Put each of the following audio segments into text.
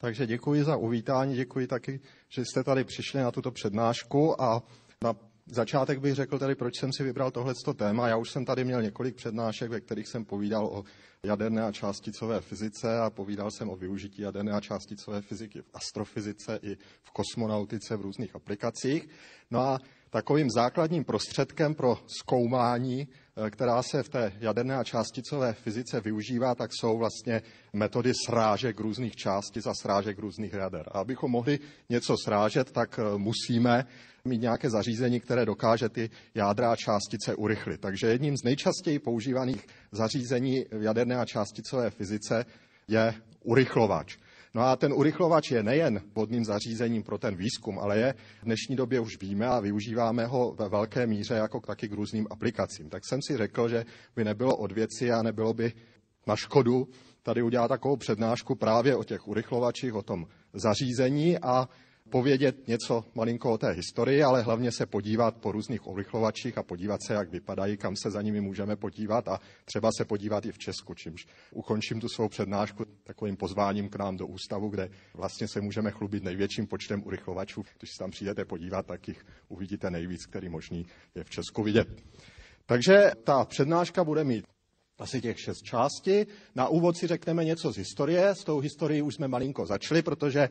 Takže děkuji za uvítání, děkuji taky, že jste tady přišli na tuto přednášku a na začátek bych řekl tady, proč jsem si vybral tohleto téma. Já už jsem tady měl několik přednášek, ve kterých jsem povídal o jaderné a částicové fyzice a povídal jsem o využití jaderné a částicové fyziky v astrofyzice i v kosmonautice v různých aplikacích. No a takovým základním prostředkem pro zkoumání Eh, která se v té jaderné a částicové fyzice využívá, tak jsou vlastně metody srážek různých částic a srážek různých jader. A abychom mohli něco srážet, tak eh, musíme mít nějaké zařízení, které dokáže ty jádra a částice urychlit. Takže jedním z nejčastěji používaných zařízení v jaderné a částicové fyzice je urychlovač. No a ten urychlovač je nejen vodním zařízením pro ten výzkum, ale je v dnešní době už víme a využíváme ho ve velké míře jako taky k různým aplikacím. Tak jsem si řekl, že by nebylo od věci a nebylo by na škodu tady udělat takovou přednášku právě o těch urychlovačích, o tom zařízení a povědět něco malinko o té historii, ale hlavně se podívat po různých urychlovačích a podívat se, jak vypadají, kam se za nimi můžeme podívat a třeba se podívat i v Česku, čímž ukončím tu svou přednášku takovým pozváním k nám do ústavu, kde vlastně se můžeme chlubit největším počtem urychlovačů. Když se tam přijdete podívat, tak jich uvidíte nejvíc, který možný je v Česku vidět. Takže ta přednáška bude mít asi těch šest částí. Na úvod si řekneme něco z historie. S tou historií už jsme malinko začali, protože eh,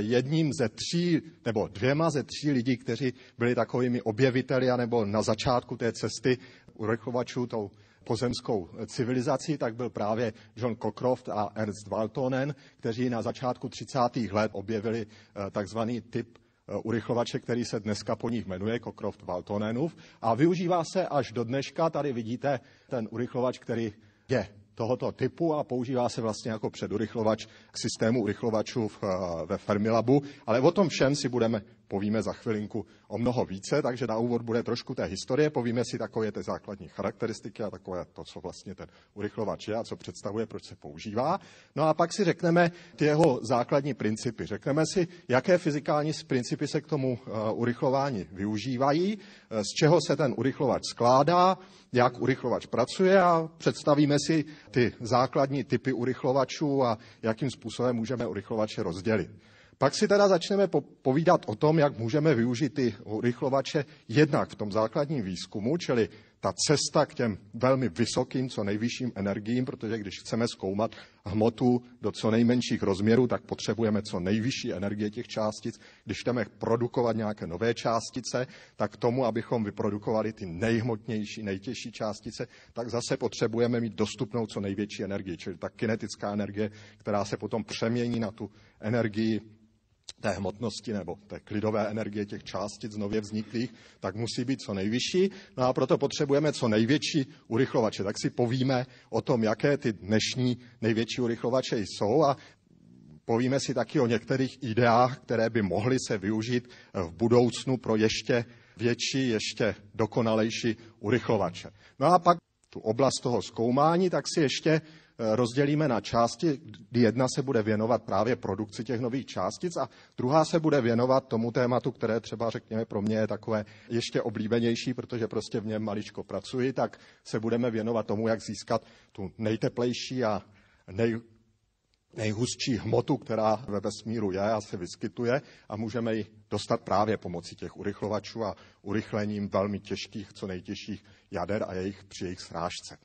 jedním ze tří, nebo dvěma ze tří lidí, kteří byli takovými objeviteli, nebo na začátku té cesty urychlovačů tou pozemskou eh, civilizací, tak byl právě John Cockcroft a Ernst Waltonen, kteří na začátku 30. let objevili eh, takzvaný typ Eh, urychlovače, který se dneska po nich jmenuje jako Cockroft Valtonenův a využívá se až do dneška. Tady vidíte ten urychlovač, který je tohoto typu a používá se vlastně jako předurychlovač k systému urychlovačů v, eh, ve Fermilabu, ale o tom všem si budeme povíme za chvilinku o mnoho více, takže na úvod bude trošku té historie, povíme si takové ty základní charakteristiky a takové to, co vlastně ten urychlovač je a co představuje, proč se používá. No a pak si řekneme ty jeho základní principy. Řekneme si, jaké fyzikální principy se k tomu eh, urychlování využívají, eh, z čeho se ten urychlovač skládá, jak urychlovač pracuje a představíme si ty základní typy urychlovačů a jakým způsobem můžeme urychlovače rozdělit. Pak si teda začneme povídat o tom, jak můžeme využít ty urychlovače jednak v tom základním výzkumu, čili ta cesta k těm velmi vysokým, co nejvyšším energiím, protože když chceme zkoumat hmotu do co nejmenších rozměrů, tak potřebujeme co nejvyšší energie těch částic. Když chceme produkovat nějaké nové částice, tak tomu, abychom vyprodukovali ty nejhmotnější, nejtěžší částice, tak zase potřebujeme mít dostupnou co největší energii, čili ta kinetická energie, která se potom přemění na tu energii té hmotnosti nebo té klidové energie těch částic nově vzniklých, tak musí být co nejvyšší. No a proto potřebujeme co největší urychlovače. Tak si povíme o tom, jaké ty dnešní největší urychlovače jsou a povíme si taky o některých ideách, které by mohly se využít v budoucnu pro ještě větší, ještě dokonalejší urychlovače. No a pak tu oblast toho zkoumání, tak si ještě rozdělíme na části, kdy jedna se bude věnovat právě produkci těch nových částic a druhá se bude věnovat tomu tématu, které třeba řekněme pro mě je takové ještě oblíbenější, protože prostě v něm maličko pracuji, tak se budeme věnovat tomu, jak získat tu nejteplejší a nej, nejhustší hmotu, která ve vesmíru je a se vyskytuje a můžeme ji dostat právě pomocí těch urychlovačů a urychlením velmi těžkých, co nejtěžších jader a jejich při jejich srážce.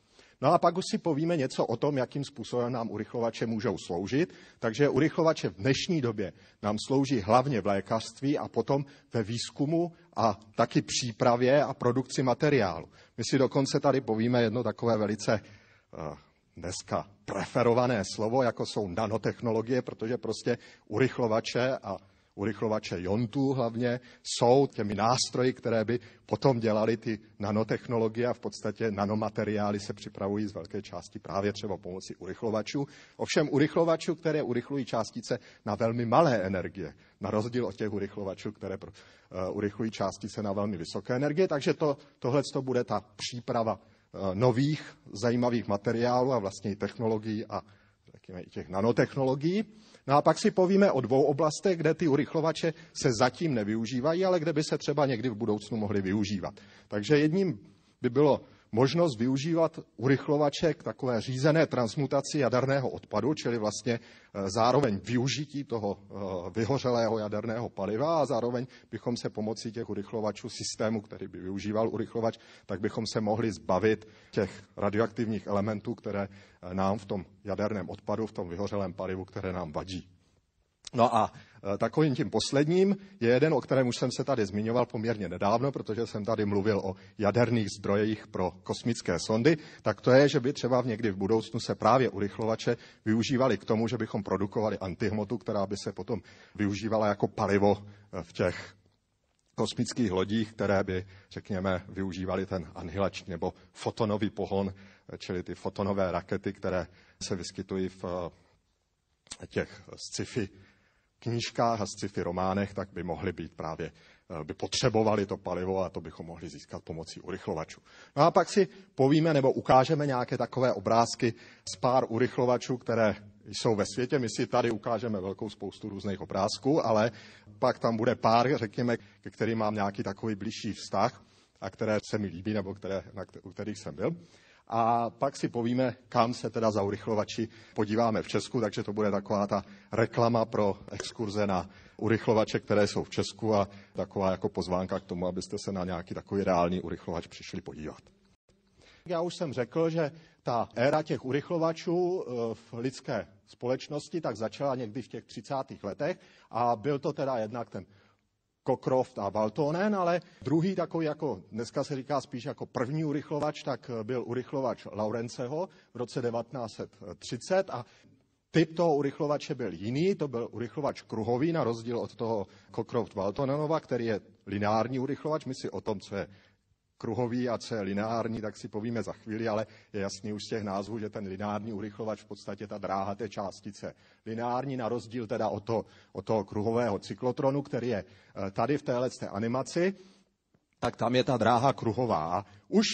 No a pak už si povíme něco o tom, jakým způsobem nám urychlovače můžou sloužit. Takže urychlovače v dnešní době nám slouží hlavně v lékařství a potom ve výzkumu a taky přípravě a produkci materiálu. My si dokonce tady povíme jedno takové velice eh, dneska preferované slovo, jako jsou nanotechnologie, protože prostě urychlovače a urychlovače jontů hlavně, jsou těmi nástroji, které by potom dělali ty nanotechnologie a v podstatě nanomateriály se připravují z velké části právě třeba pomocí urychlovačů. Ovšem urychlovačů, které urychlují částice na velmi malé energie, na rozdíl od těch urychlovačů, které eh, urychlují částice na velmi vysoké energie, takže to, tohle to bude ta příprava eh, nových zajímavých materiálů a vlastně i technologií a řekněme, i těch nanotechnologií. No a pak si povíme o dvou oblastech, kde ty urychlovače se zatím nevyužívají, ale kde by se třeba někdy v budoucnu mohly využívat. Takže jedním by bylo možnost využívat urychlovače k takové řízené transmutaci jaderného odpadu, čili vlastně eh, zároveň využití toho eh, vyhořelého jaderného paliva a zároveň bychom se pomocí těch urychlovačů systému, který by využíval urychlovač, tak bychom se mohli zbavit těch radioaktivních elementů, které eh, nám v tom jaderném odpadu, v tom vyhořelém palivu, které nám vadí. No a e, takovým tím posledním je jeden, o kterém už jsem se tady zmiňoval poměrně nedávno, protože jsem tady mluvil o jaderných zdrojích pro kosmické sondy, tak to je, že by třeba v někdy v budoucnu se právě urychlovače využívali k tomu, že bychom produkovali antihmotu, která by se potom využívala jako palivo e, v těch kosmických lodích, které by, řekněme, využívali ten anhilační nebo fotonový pohon, e, čili ty fotonové rakety, které se vyskytují v těch sci-fi knížkách a sci-fi románech, tak by mohly být právě, eh, by potřebovali to palivo a to bychom mohli získat pomocí urychlovačů. No a pak si povíme nebo ukážeme nějaké takové obrázky z pár urychlovačů, které jsou ve světě. My si tady ukážeme velkou spoustu různých obrázků, ale pak tam bude pár, řekněme, ke kterým mám nějaký takový blížší vztah a které se mi líbí nebo které, na, u kterých jsem byl a pak si povíme, kam se teda za urychlovači podíváme v Česku, takže to bude taková ta reklama pro exkurze na urychlovače, které jsou v Česku a taková jako pozvánka k tomu, abyste se na nějaký takový reálný urychlovač přišli podívat. Já už jsem řekl, že ta éra těch urychlovačů eh, v lidské společnosti tak začala někdy v těch 30. letech a byl to teda jednak ten Cockroft a Valtonen, ale druhý takový, jako dneska se říká spíš jako první urychlovač, tak eh, byl urychlovač Laurenceho v roce 1930 a typ toho urychlovače byl jiný, to byl urychlovač kruhový, na rozdíl od toho Cockroft Valtonenova, který je lineární urychlovač, my si o tom, co je kruhový a co je lineární, tak si povíme za chvíli, ale je jasný už z těch názvů, že ten lineární urychlovač v podstatě ta dráha té částice. Lineární na rozdíl teda od, to, od toho kruhového cyklotronu, který je eh, tady v téhle té animaci, tak tam je ta dráha kruhová. Už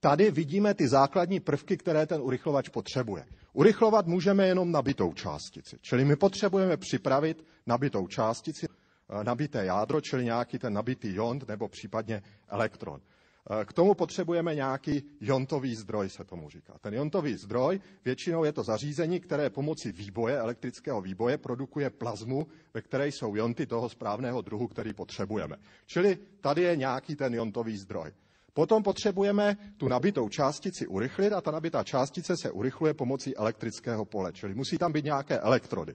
tady vidíme ty základní prvky, které ten urychlovač potřebuje. Urychlovat můžeme jenom nabitou částici, čili my potřebujeme připravit nabitou částici, eh, nabité jádro, čili nějaký ten nabitý jond nebo případně elektron. Eh, k tomu potřebujeme nějaký jontový zdroj, se tomu říká. Ten jontový zdroj většinou je to zařízení, které pomocí výboje, elektrického výboje, produkuje plazmu, ve které jsou jonty toho správného druhu, který potřebujeme. Čili tady je nějaký ten jontový zdroj. Potom potřebujeme tu nabitou částici urychlit a ta nabitá částice se urychluje pomocí elektrického pole, čili musí tam být nějaké elektrody.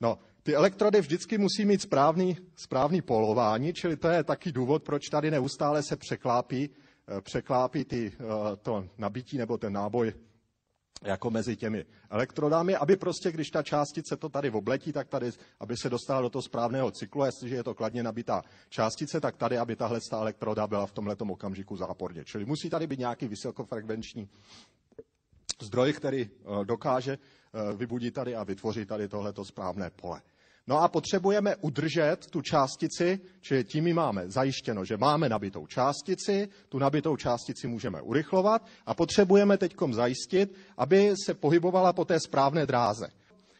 No, ty elektrody vždycky musí mít správný, správný polování, čili to je taky důvod, proč tady neustále se překlápí, eh, překlápí ty, eh, to nabití nebo ten náboj jako mezi těmi elektrodami, aby prostě, když ta částice to tady obletí, tak tady, aby se dostala do toho správného cyklu, jestliže je to kladně nabitá částice, tak tady, aby tahle ta elektroda byla v tomhle okamžiku záporně. Čili musí tady být nějaký vysokofrekvenční zdroj, který eh, dokáže vybudit tady a vytvořit tady tohleto správné pole. No a potřebujeme udržet tu částici, čili tím ji máme zajištěno, že máme nabitou částici, tu nabitou částici můžeme urychlovat a potřebujeme teď zajistit, aby se pohybovala po té správné dráze.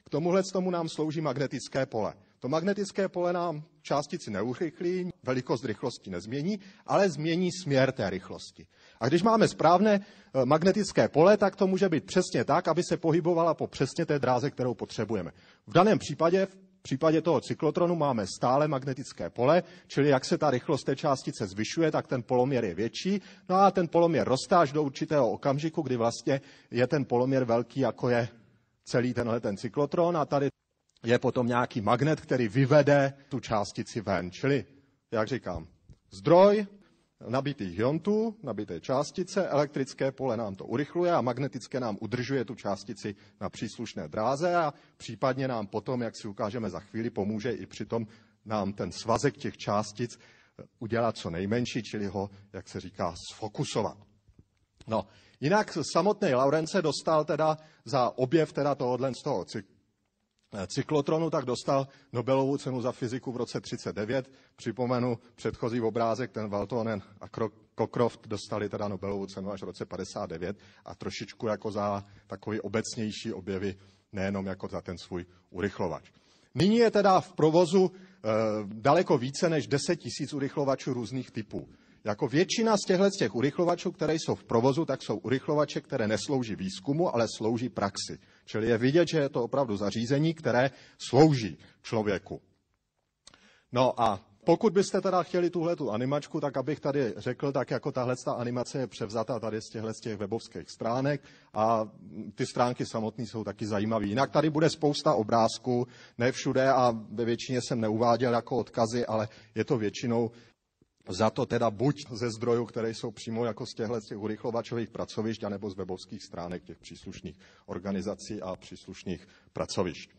K tomuhle tomu nám slouží magnetické pole. To magnetické pole nám částici neurychlí, velikost rychlosti nezmění, ale změní směr té rychlosti. A když máme správné eh, magnetické pole, tak to může být přesně tak, aby se pohybovala po přesně té dráze, kterou potřebujeme. V daném případě v případě toho cyklotronu máme stále magnetické pole, čili jak se ta rychlost té částice zvyšuje, tak ten poloměr je větší. No a ten poloměr roste až do určitého okamžiku, kdy vlastně je ten poloměr velký, jako je celý tenhle ten cyklotron a tady je potom nějaký magnet, který vyvede tu částici ven. Čili, jak říkám, zdroj, nabitých jontů, nabité částice, elektrické pole nám to urychluje a magnetické nám udržuje tu částici na příslušné dráze a případně nám potom, jak si ukážeme za chvíli, pomůže i přitom nám ten svazek těch částic eh, udělat co nejmenší, čili ho, jak se říká, sfokusovat. No, jinak samotný Laurence dostal teda za objev teda tohohle z toho cyklotronu, tak dostal Nobelovu cenu za fyziku v roce 39. Připomenu předchozí obrázek, ten Valtonen a Cockroft dostali teda Nobelovu cenu až v roce 59 a trošičku jako za takový obecnější objevy, nejenom jako za ten svůj urychlovač. Nyní je teda v provozu e, daleko více než 10 tisíc urychlovačů různých typů. Jako většina z těchto těch urychlovačů, které jsou v provozu, tak jsou urychlovače, které neslouží výzkumu, ale slouží praxi. Čili je vidět, že je to opravdu zařízení, které slouží člověku. No a pokud byste teda chtěli tuhle tu animačku, tak abych tady řekl, tak jako tahle ta animace je převzata tady z těchto z těch webovských stránek a ty stránky samotné jsou taky zajímavé. Jinak tady bude spousta obrázků, ne všude a ve většině jsem neuváděl jako odkazy, ale je to většinou za to teda buď ze zdrojů, které jsou přímo jako z těchto těch urychlovačových pracovišť, anebo z webovských stránek těch příslušných organizací a příslušných pracovišť.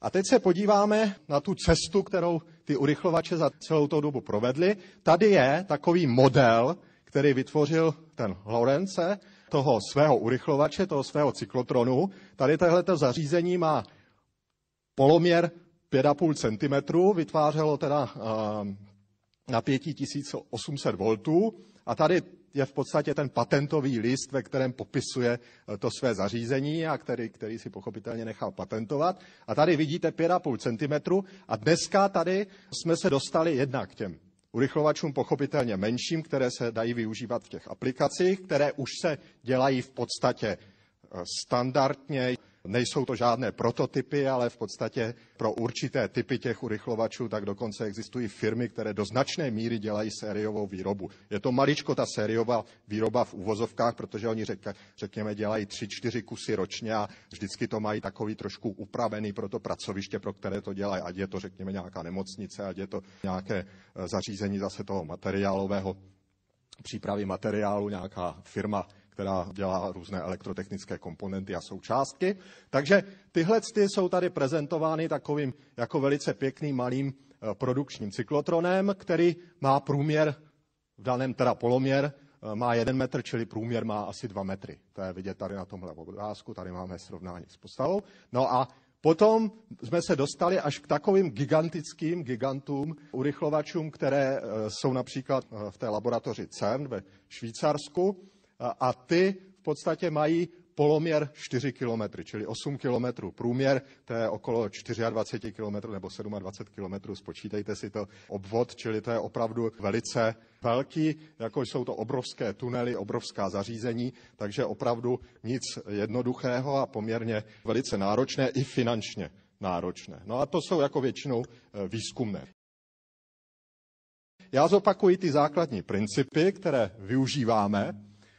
A teď se podíváme na tu cestu, kterou ty urychlovače za celou tou dobu provedly. Tady je takový model, který vytvořil ten Lorence, toho svého urychlovače, toho svého cyklotronu. Tady tohleto zařízení má poloměr 5,5 cm, vytvářelo teda ehm, napětí 1800 V. A tady je v podstatě ten patentový list, ve kterém popisuje eh, to své zařízení a který, který si pochopitelně nechal patentovat. A tady vidíte 5,5 cm a dneska tady jsme se dostali jednak k těm urychlovačům pochopitelně menším, které se dají využívat v těch aplikacích, které už se dělají v podstatě eh, standardně. Nejsou to žádné prototypy, ale v podstatě pro určité typy těch urychlovačů tak dokonce existují firmy, které do značné míry dělají sériovou výrobu. Je to maličko ta sériová výroba v uvozovkách, protože oni řek, řekněme dělají tři, čtyři kusy ročně a vždycky to mají takový trošku upravený pro to pracoviště, pro které to dělají. Ať je to řekněme nějaká nemocnice, ať je to nějaké eh, zařízení zase toho materiálového přípravy materiálu, nějaká firma která dělá různé elektrotechnické komponenty a součástky. Takže tyhle ty jsou tady prezentovány takovým jako velice pěkným malým eh, produkčním cyklotronem, který má průměr v daném teda poloměr eh, má jeden metr, čili průměr má asi dva metry. To je vidět tady na tomhle obrázku, tady máme srovnání s postavou. No a potom jsme se dostali až k takovým gigantickým gigantům, urychlovačům, které eh, jsou například v té laboratoři CERN ve Švýcarsku a ty v podstatě mají poloměr 4 km, čili 8 km průměr, to je okolo 24 km nebo 27 km, spočítejte si to obvod, čili to je opravdu velice velký, jako jsou to obrovské tunely, obrovská zařízení, takže opravdu nic jednoduchého a poměrně velice náročné i finančně náročné. No a to jsou jako většinou e, výzkumné. Já zopakuji ty základní principy, které využíváme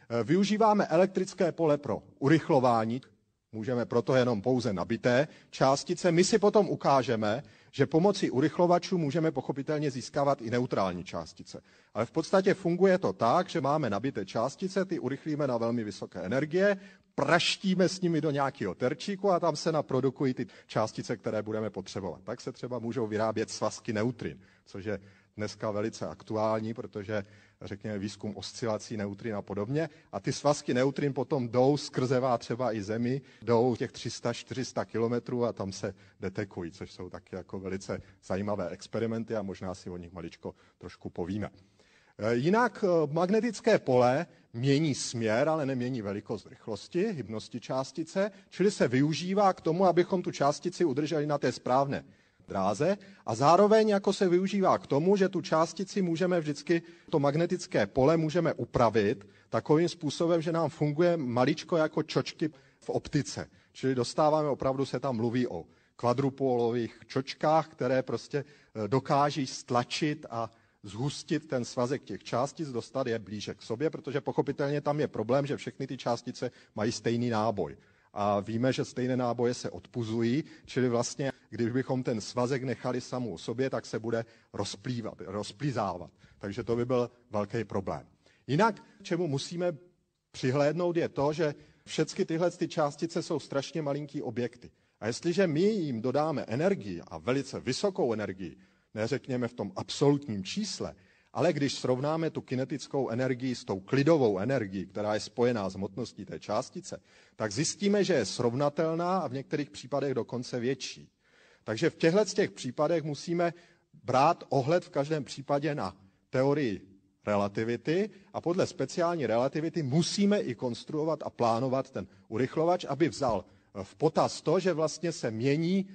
Eh, využíváme elektrické pole pro urychlování, můžeme proto jenom pouze nabité částice. My si potom ukážeme, že pomocí urychlovačů můžeme pochopitelně získávat i neutrální částice. Ale v podstatě funguje to tak, že máme nabité částice, ty urychlíme na velmi vysoké energie, praštíme s nimi do nějakého terčíku a tam se naprodukují ty částice, které budeme potřebovat. Tak se třeba můžou vyrábět svazky neutrin, což je dneska velice aktuální, protože řekněme, výzkum oscilací neutrin a podobně. A ty svazky neutrin potom jdou vá třeba i Zemi, jdou těch 300-400 kilometrů a tam se detekují, což jsou taky jako velice zajímavé experimenty a možná si o nich maličko trošku povíme. E, jinak e, magnetické pole mění směr, ale nemění velikost rychlosti, hybnosti částice, čili se využívá k tomu, abychom tu částici udrželi na té správné dráze a zároveň jako se využívá k tomu, že tu částici můžeme vždycky, to magnetické pole můžeme upravit takovým způsobem, že nám funguje maličko jako čočky v optice. Čili dostáváme, opravdu se tam mluví o kvadrupolových čočkách, které prostě eh, dokáží stlačit a zhustit ten svazek těch částic, dostat je blíže k sobě, protože pochopitelně tam je problém, že všechny ty částice mají stejný náboj. A víme, že stejné náboje se odpuzují, čili vlastně když bychom ten svazek nechali samou sobě, tak se bude rozplývat, rozplízávat. Takže to by byl velký problém. Jinak, čemu musíme přihlédnout, je to, že všechny tyhle ty částice jsou strašně malinký objekty. A jestliže my jim dodáme energii a velice vysokou energii, neřekněme v tom absolutním čísle, ale když srovnáme tu kinetickou energii s tou klidovou energií, která je spojená s hmotností té částice, tak zjistíme, že je srovnatelná a v některých případech dokonce větší. Takže v těchto těch případech musíme brát ohled v každém případě na teorii relativity a podle speciální relativity musíme i konstruovat a plánovat ten urychlovač, aby vzal v potaz to, že vlastně se mění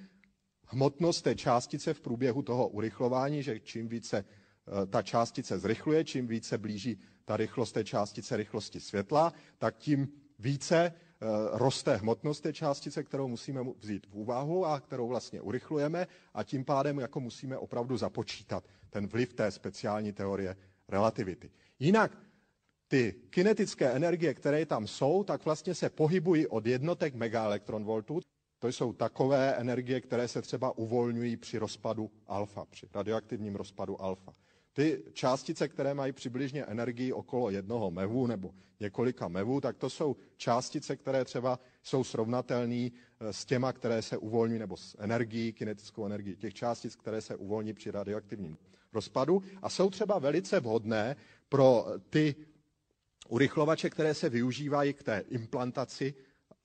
hmotnost té částice v průběhu toho urychlování, že čím více eh, ta částice zrychluje, čím více blíží ta rychlost té částice rychlosti světla, tak tím více Eh, roste hmotnost té částice, kterou musíme vzít v úvahu a kterou vlastně urychlujeme a tím pádem jako musíme opravdu započítat ten vliv té speciální teorie relativity. Jinak ty kinetické energie, které tam jsou, tak vlastně se pohybují od jednotek megaelektronvoltů. To jsou takové energie, které se třeba uvolňují při rozpadu alfa, při radioaktivním rozpadu alfa ty částice, které mají přibližně energii okolo jednoho mevu nebo několika mevů, tak to jsou částice, které třeba jsou srovnatelné eh, s těma, které se uvolní, nebo s energií, kinetickou energií těch částic, které se uvolní při radioaktivním rozpadu. A jsou třeba velice vhodné pro ty urychlovače, které se využívají k té implantaci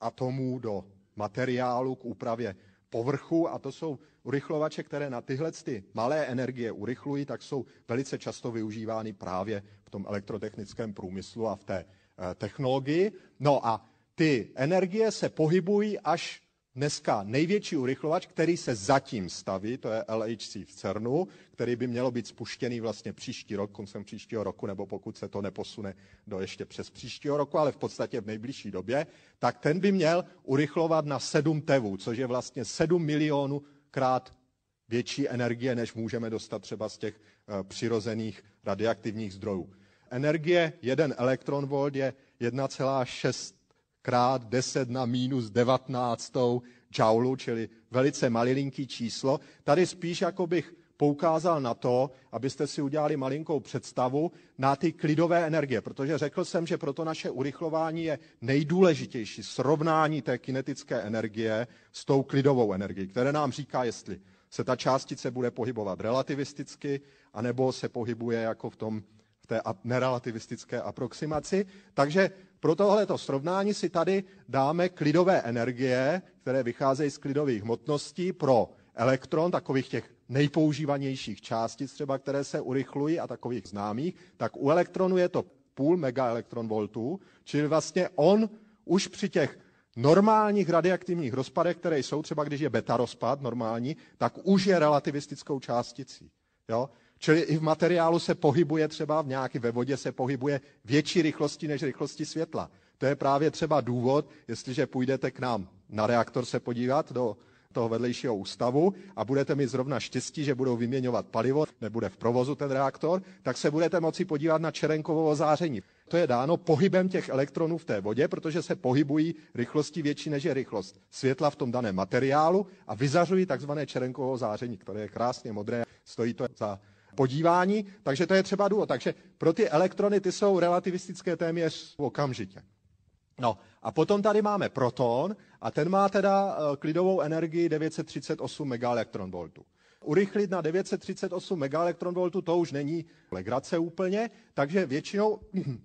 atomů do materiálu, k úpravě povrchu a to jsou urychlovače, které na tyhle ty malé energie urychlují, tak jsou velice často využívány právě v tom elektrotechnickém průmyslu a v té eh, technologii. No a ty energie se pohybují až dneska největší urychlovač, který se zatím staví, to je LHC v CERNu, který by mělo být spuštěný vlastně příští rok, koncem příštího roku, nebo pokud se to neposune do ještě přes příštího roku, ale v podstatě v nejbližší době, tak ten by měl urychlovat na 7 tevů, což je vlastně 7 milionů krát větší energie, než můžeme dostat třeba z těch eh, přirozených radioaktivních zdrojů. Energie 1 elektronvolt je 1,6 krát 10 na minus 19 džaulu, čili velice malilinký číslo. Tady spíš jako bych poukázal na to, abyste si udělali malinkou představu na ty klidové energie, protože řekl jsem, že proto naše urychlování je nejdůležitější srovnání té kinetické energie s tou klidovou energií, které nám říká, jestli se ta částice bude pohybovat relativisticky, anebo se pohybuje jako v tom té nerelativistické aproximaci. Takže pro tohleto srovnání si tady dáme klidové energie, které vycházejí z klidových hmotností pro elektron, takových těch nejpoužívanějších částic třeba, které se urychlují a takových známých, tak u elektronu je to půl megaelektronvoltů, čili vlastně on už při těch normálních radioaktivních rozpadech, které jsou třeba, když je beta rozpad normální, tak už je relativistickou částicí. Jo? Čili i v materiálu se pohybuje třeba v nějaké ve vodě se pohybuje větší rychlosti než rychlosti světla. To je právě třeba důvod, jestliže půjdete k nám na reaktor se podívat do toho vedlejšího ústavu a budete mít zrovna štěstí, že budou vyměňovat palivo, nebude v provozu ten reaktor, tak se budete moci podívat na čerenkovo záření. To je dáno pohybem těch elektronů v té vodě, protože se pohybují rychlosti větší než je rychlost světla v tom daném materiálu a vyzařují takzvané čerenkovo záření, které je krásně modré, stojí to za podívání, takže to je třeba důvod. Takže pro ty elektrony ty jsou relativistické téměř okamžitě. No a potom tady máme proton a ten má teda eh, klidovou energii 938 megaelektronvoltů. Urychlit na 938 megaelektronvoltů to už není legrace úplně, takže většinou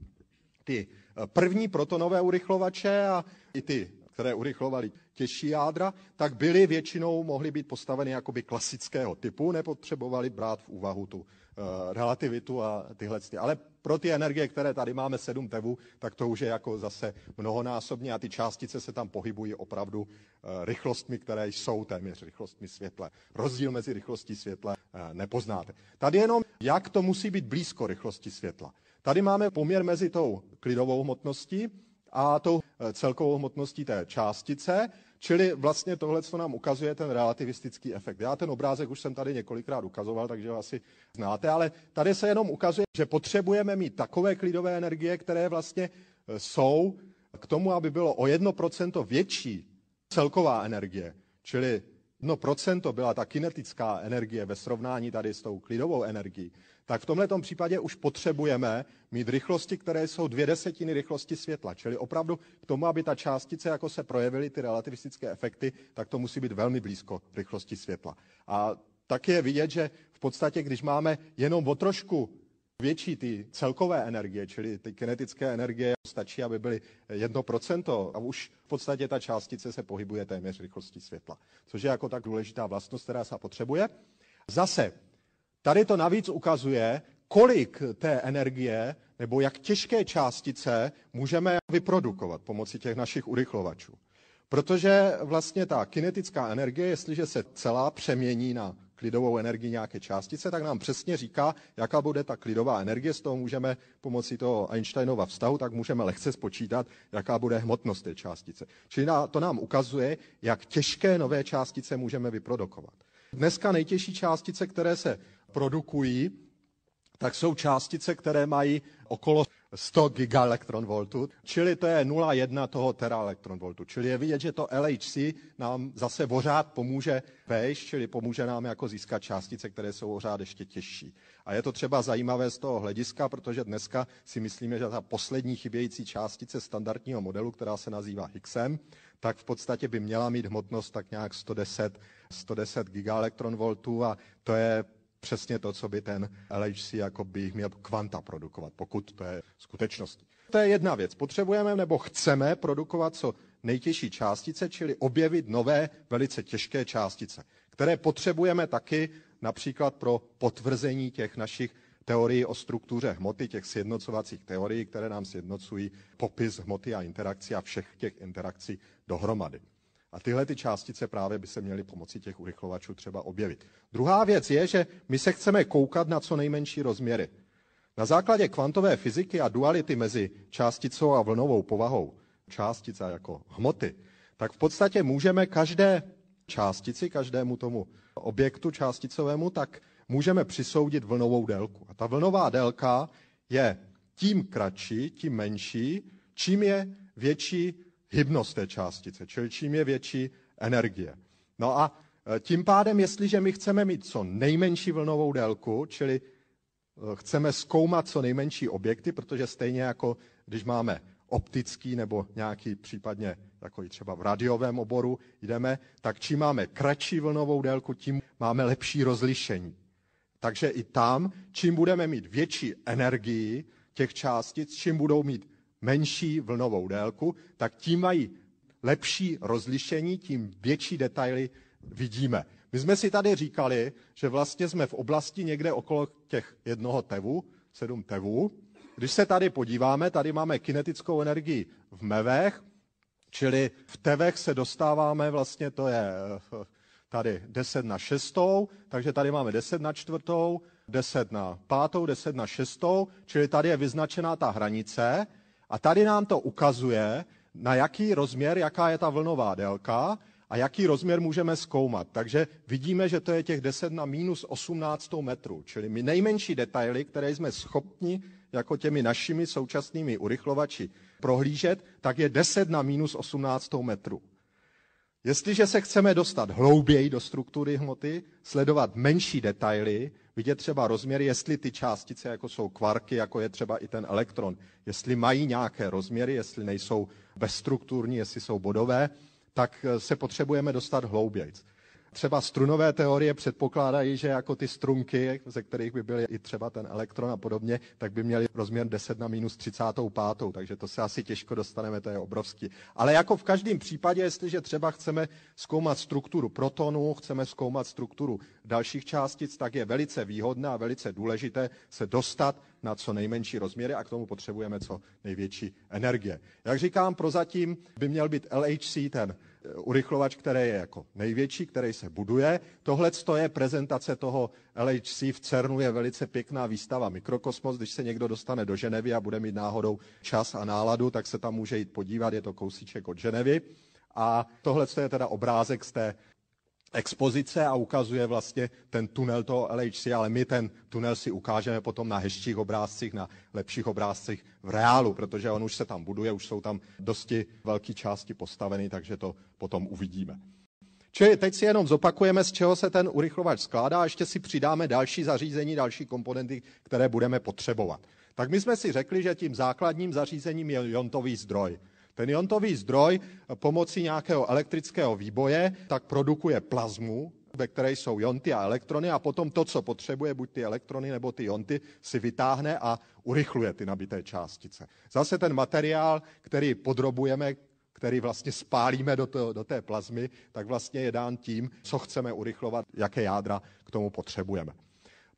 ty eh, první protonové urychlovače a i ty, které urychlovaly těžší jádra, tak byly většinou mohly být postaveny jakoby klasického typu, nepotřebovali brát v úvahu tu eh, relativitu a tyhle. Ale pro ty energie, které tady máme sedm tevů, tak to už je jako zase mnohonásobně a ty částice se tam pohybují opravdu eh, rychlostmi, které jsou téměř rychlostmi světla. Rozdíl mezi rychlostí světla eh, nepoznáte. Tady jenom, jak to musí být blízko rychlosti světla. Tady máme poměr mezi tou klidovou hmotností a tou celkovou hmotností té částice. Čili vlastně tohle, co nám ukazuje ten relativistický efekt. Já ten obrázek už jsem tady několikrát ukazoval, takže ho asi znáte, ale tady se jenom ukazuje, že potřebujeme mít takové klidové energie, které vlastně eh, jsou k tomu, aby bylo o 1% větší celková energie. Čili jedno procento byla ta kinetická energie ve srovnání tady s tou klidovou energií, tak v tomhle případě už potřebujeme mít rychlosti, které jsou dvě desetiny rychlosti světla. Čili opravdu k tomu, aby ta částice, jako se projevily ty relativistické efekty, tak to musí být velmi blízko rychlosti světla. A tak je vidět, že v podstatě, když máme jenom o trošku větší ty celkové energie, čili ty kinetické energie, stačí, aby byly 1% a už v podstatě ta částice se pohybuje téměř rychlostí světla, což je jako tak důležitá vlastnost, která se potřebuje. Zase, tady to navíc ukazuje, kolik té energie nebo jak těžké částice můžeme vyprodukovat pomocí těch našich urychlovačů. Protože vlastně ta kinetická energie, jestliže se celá přemění na klidovou energii nějaké částice, tak nám přesně říká, jaká bude ta klidová energie. Z toho můžeme pomocí toho Einsteinova vztahu, tak můžeme lehce spočítat, jaká bude hmotnost té částice. Čili to nám ukazuje, jak těžké nové částice můžeme vyprodukovat. Dneska nejtěžší částice, které se produkují, tak jsou částice, které mají okolo 100 gigaelektronvoltů, čili to je 0,1 toho teraelektronvoltu. Čili je vidět, že to LHC nám zase pořád pomůže vejš, čili pomůže nám jako získat částice, které jsou pořád ještě těžší. A je to třeba zajímavé z toho hlediska, protože dneska si myslíme, že ta poslední chybějící částice standardního modelu, která se nazývá Higgsem, tak v podstatě by měla mít hmotnost tak nějak 110, 110 gigaelektronvoltů a to je přesně to, co by ten LHC jako by měl kvanta produkovat, pokud to je skutečností. To je jedna věc. Potřebujeme nebo chceme produkovat co nejtěžší částice, čili objevit nové velice těžké částice, které potřebujeme taky například pro potvrzení těch našich teorií o struktuře hmoty, těch sjednocovacích teorií, které nám sjednocují popis hmoty a interakcí a všech těch interakcí dohromady. A tyhle ty částice právě by se měly pomocí těch urychlovačů třeba objevit. Druhá věc je, že my se chceme koukat na co nejmenší rozměry. Na základě kvantové fyziky a duality mezi částicou a vlnovou povahou, částice jako hmoty, tak v podstatě můžeme každé částici, každému tomu objektu částicovému, tak můžeme přisoudit vlnovou délku. A ta vlnová délka je tím kratší, tím menší, čím je větší hybnost té částice, čili čím je větší energie. No a e, tím pádem, jestliže my chceme mít co nejmenší vlnovou délku, čili e, chceme zkoumat co nejmenší objekty, protože stejně jako když máme optický nebo nějaký případně takový třeba v radiovém oboru jdeme, tak čím máme kratší vlnovou délku, tím máme lepší rozlišení. Takže i tam, čím budeme mít větší energii těch částic, čím budou mít menší vlnovou délku, tak tím mají lepší rozlišení, tím větší detaily vidíme. My jsme si tady říkali, že vlastně jsme v oblasti někde okolo těch jednoho tevu, sedm tevů. Když se tady podíváme, tady máme kinetickou energii v mevech, čili v tevech se dostáváme, vlastně to je eh, tady 10 na šestou, takže tady máme 10 na čtvrtou, 10 na pátou, 10 na šestou, čili tady je vyznačená ta hranice, a tady nám to ukazuje, na jaký rozměr, jaká je ta vlnová délka a jaký rozměr můžeme zkoumat. Takže vidíme, že to je těch 10 na minus 18 metrů, čili my nejmenší detaily, které jsme schopni jako těmi našimi současnými urychlovači prohlížet, tak je 10 na minus 18 metrů. Jestliže se chceme dostat hlouběji do struktury hmoty, sledovat menší detaily, vidět třeba rozměry, jestli ty částice, jako jsou kvarky, jako je třeba i ten elektron, jestli mají nějaké rozměry, jestli nejsou bezstrukturní, jestli jsou bodové, tak se potřebujeme dostat hlouběji. Třeba strunové teorie předpokládají, že jako ty strunky, ze kterých by byl i třeba ten elektron a podobně, tak by měly rozměr 10 na minus 35, takže to se asi těžko dostaneme, to je obrovský. Ale jako v každém případě, jestliže třeba chceme zkoumat strukturu protonu, chceme zkoumat strukturu dalších částic, tak je velice výhodné a velice důležité se dostat na co nejmenší rozměry a k tomu potřebujeme co největší energie. Jak říkám, prozatím by měl být LHC ten Eh, urychlovač, který je jako největší, který se buduje. Tohle je prezentace toho LHC v CERNu, je velice pěkná výstava Mikrokosmos. Když se někdo dostane do Ženevy a bude mít náhodou čas a náladu, tak se tam může jít podívat, je to kousíček od Ženevy. A tohle je teda obrázek z té expozice a ukazuje vlastně ten tunel toho LHC, ale my ten tunel si ukážeme potom na hezčích obrázcích, na lepších obrázcích v reálu, protože on už se tam buduje, už jsou tam dosti velké části postaveny, takže to potom uvidíme. Čili teď si jenom zopakujeme, z čeho se ten urychlovač skládá a ještě si přidáme další zařízení, další komponenty, které budeme potřebovat. Tak my jsme si řekli, že tím základním zařízením je jontový zdroj. Ten jontový zdroj pomocí nějakého elektrického výboje tak produkuje plazmu, ve které jsou jonty a elektrony a potom to, co potřebuje, buď ty elektrony nebo ty jonty, si vytáhne a urychluje ty nabité částice. Zase ten materiál, který podrobujeme, který vlastně spálíme do, to, do té plazmy, tak vlastně je dán tím, co chceme urychlovat, jaké jádra k tomu potřebujeme.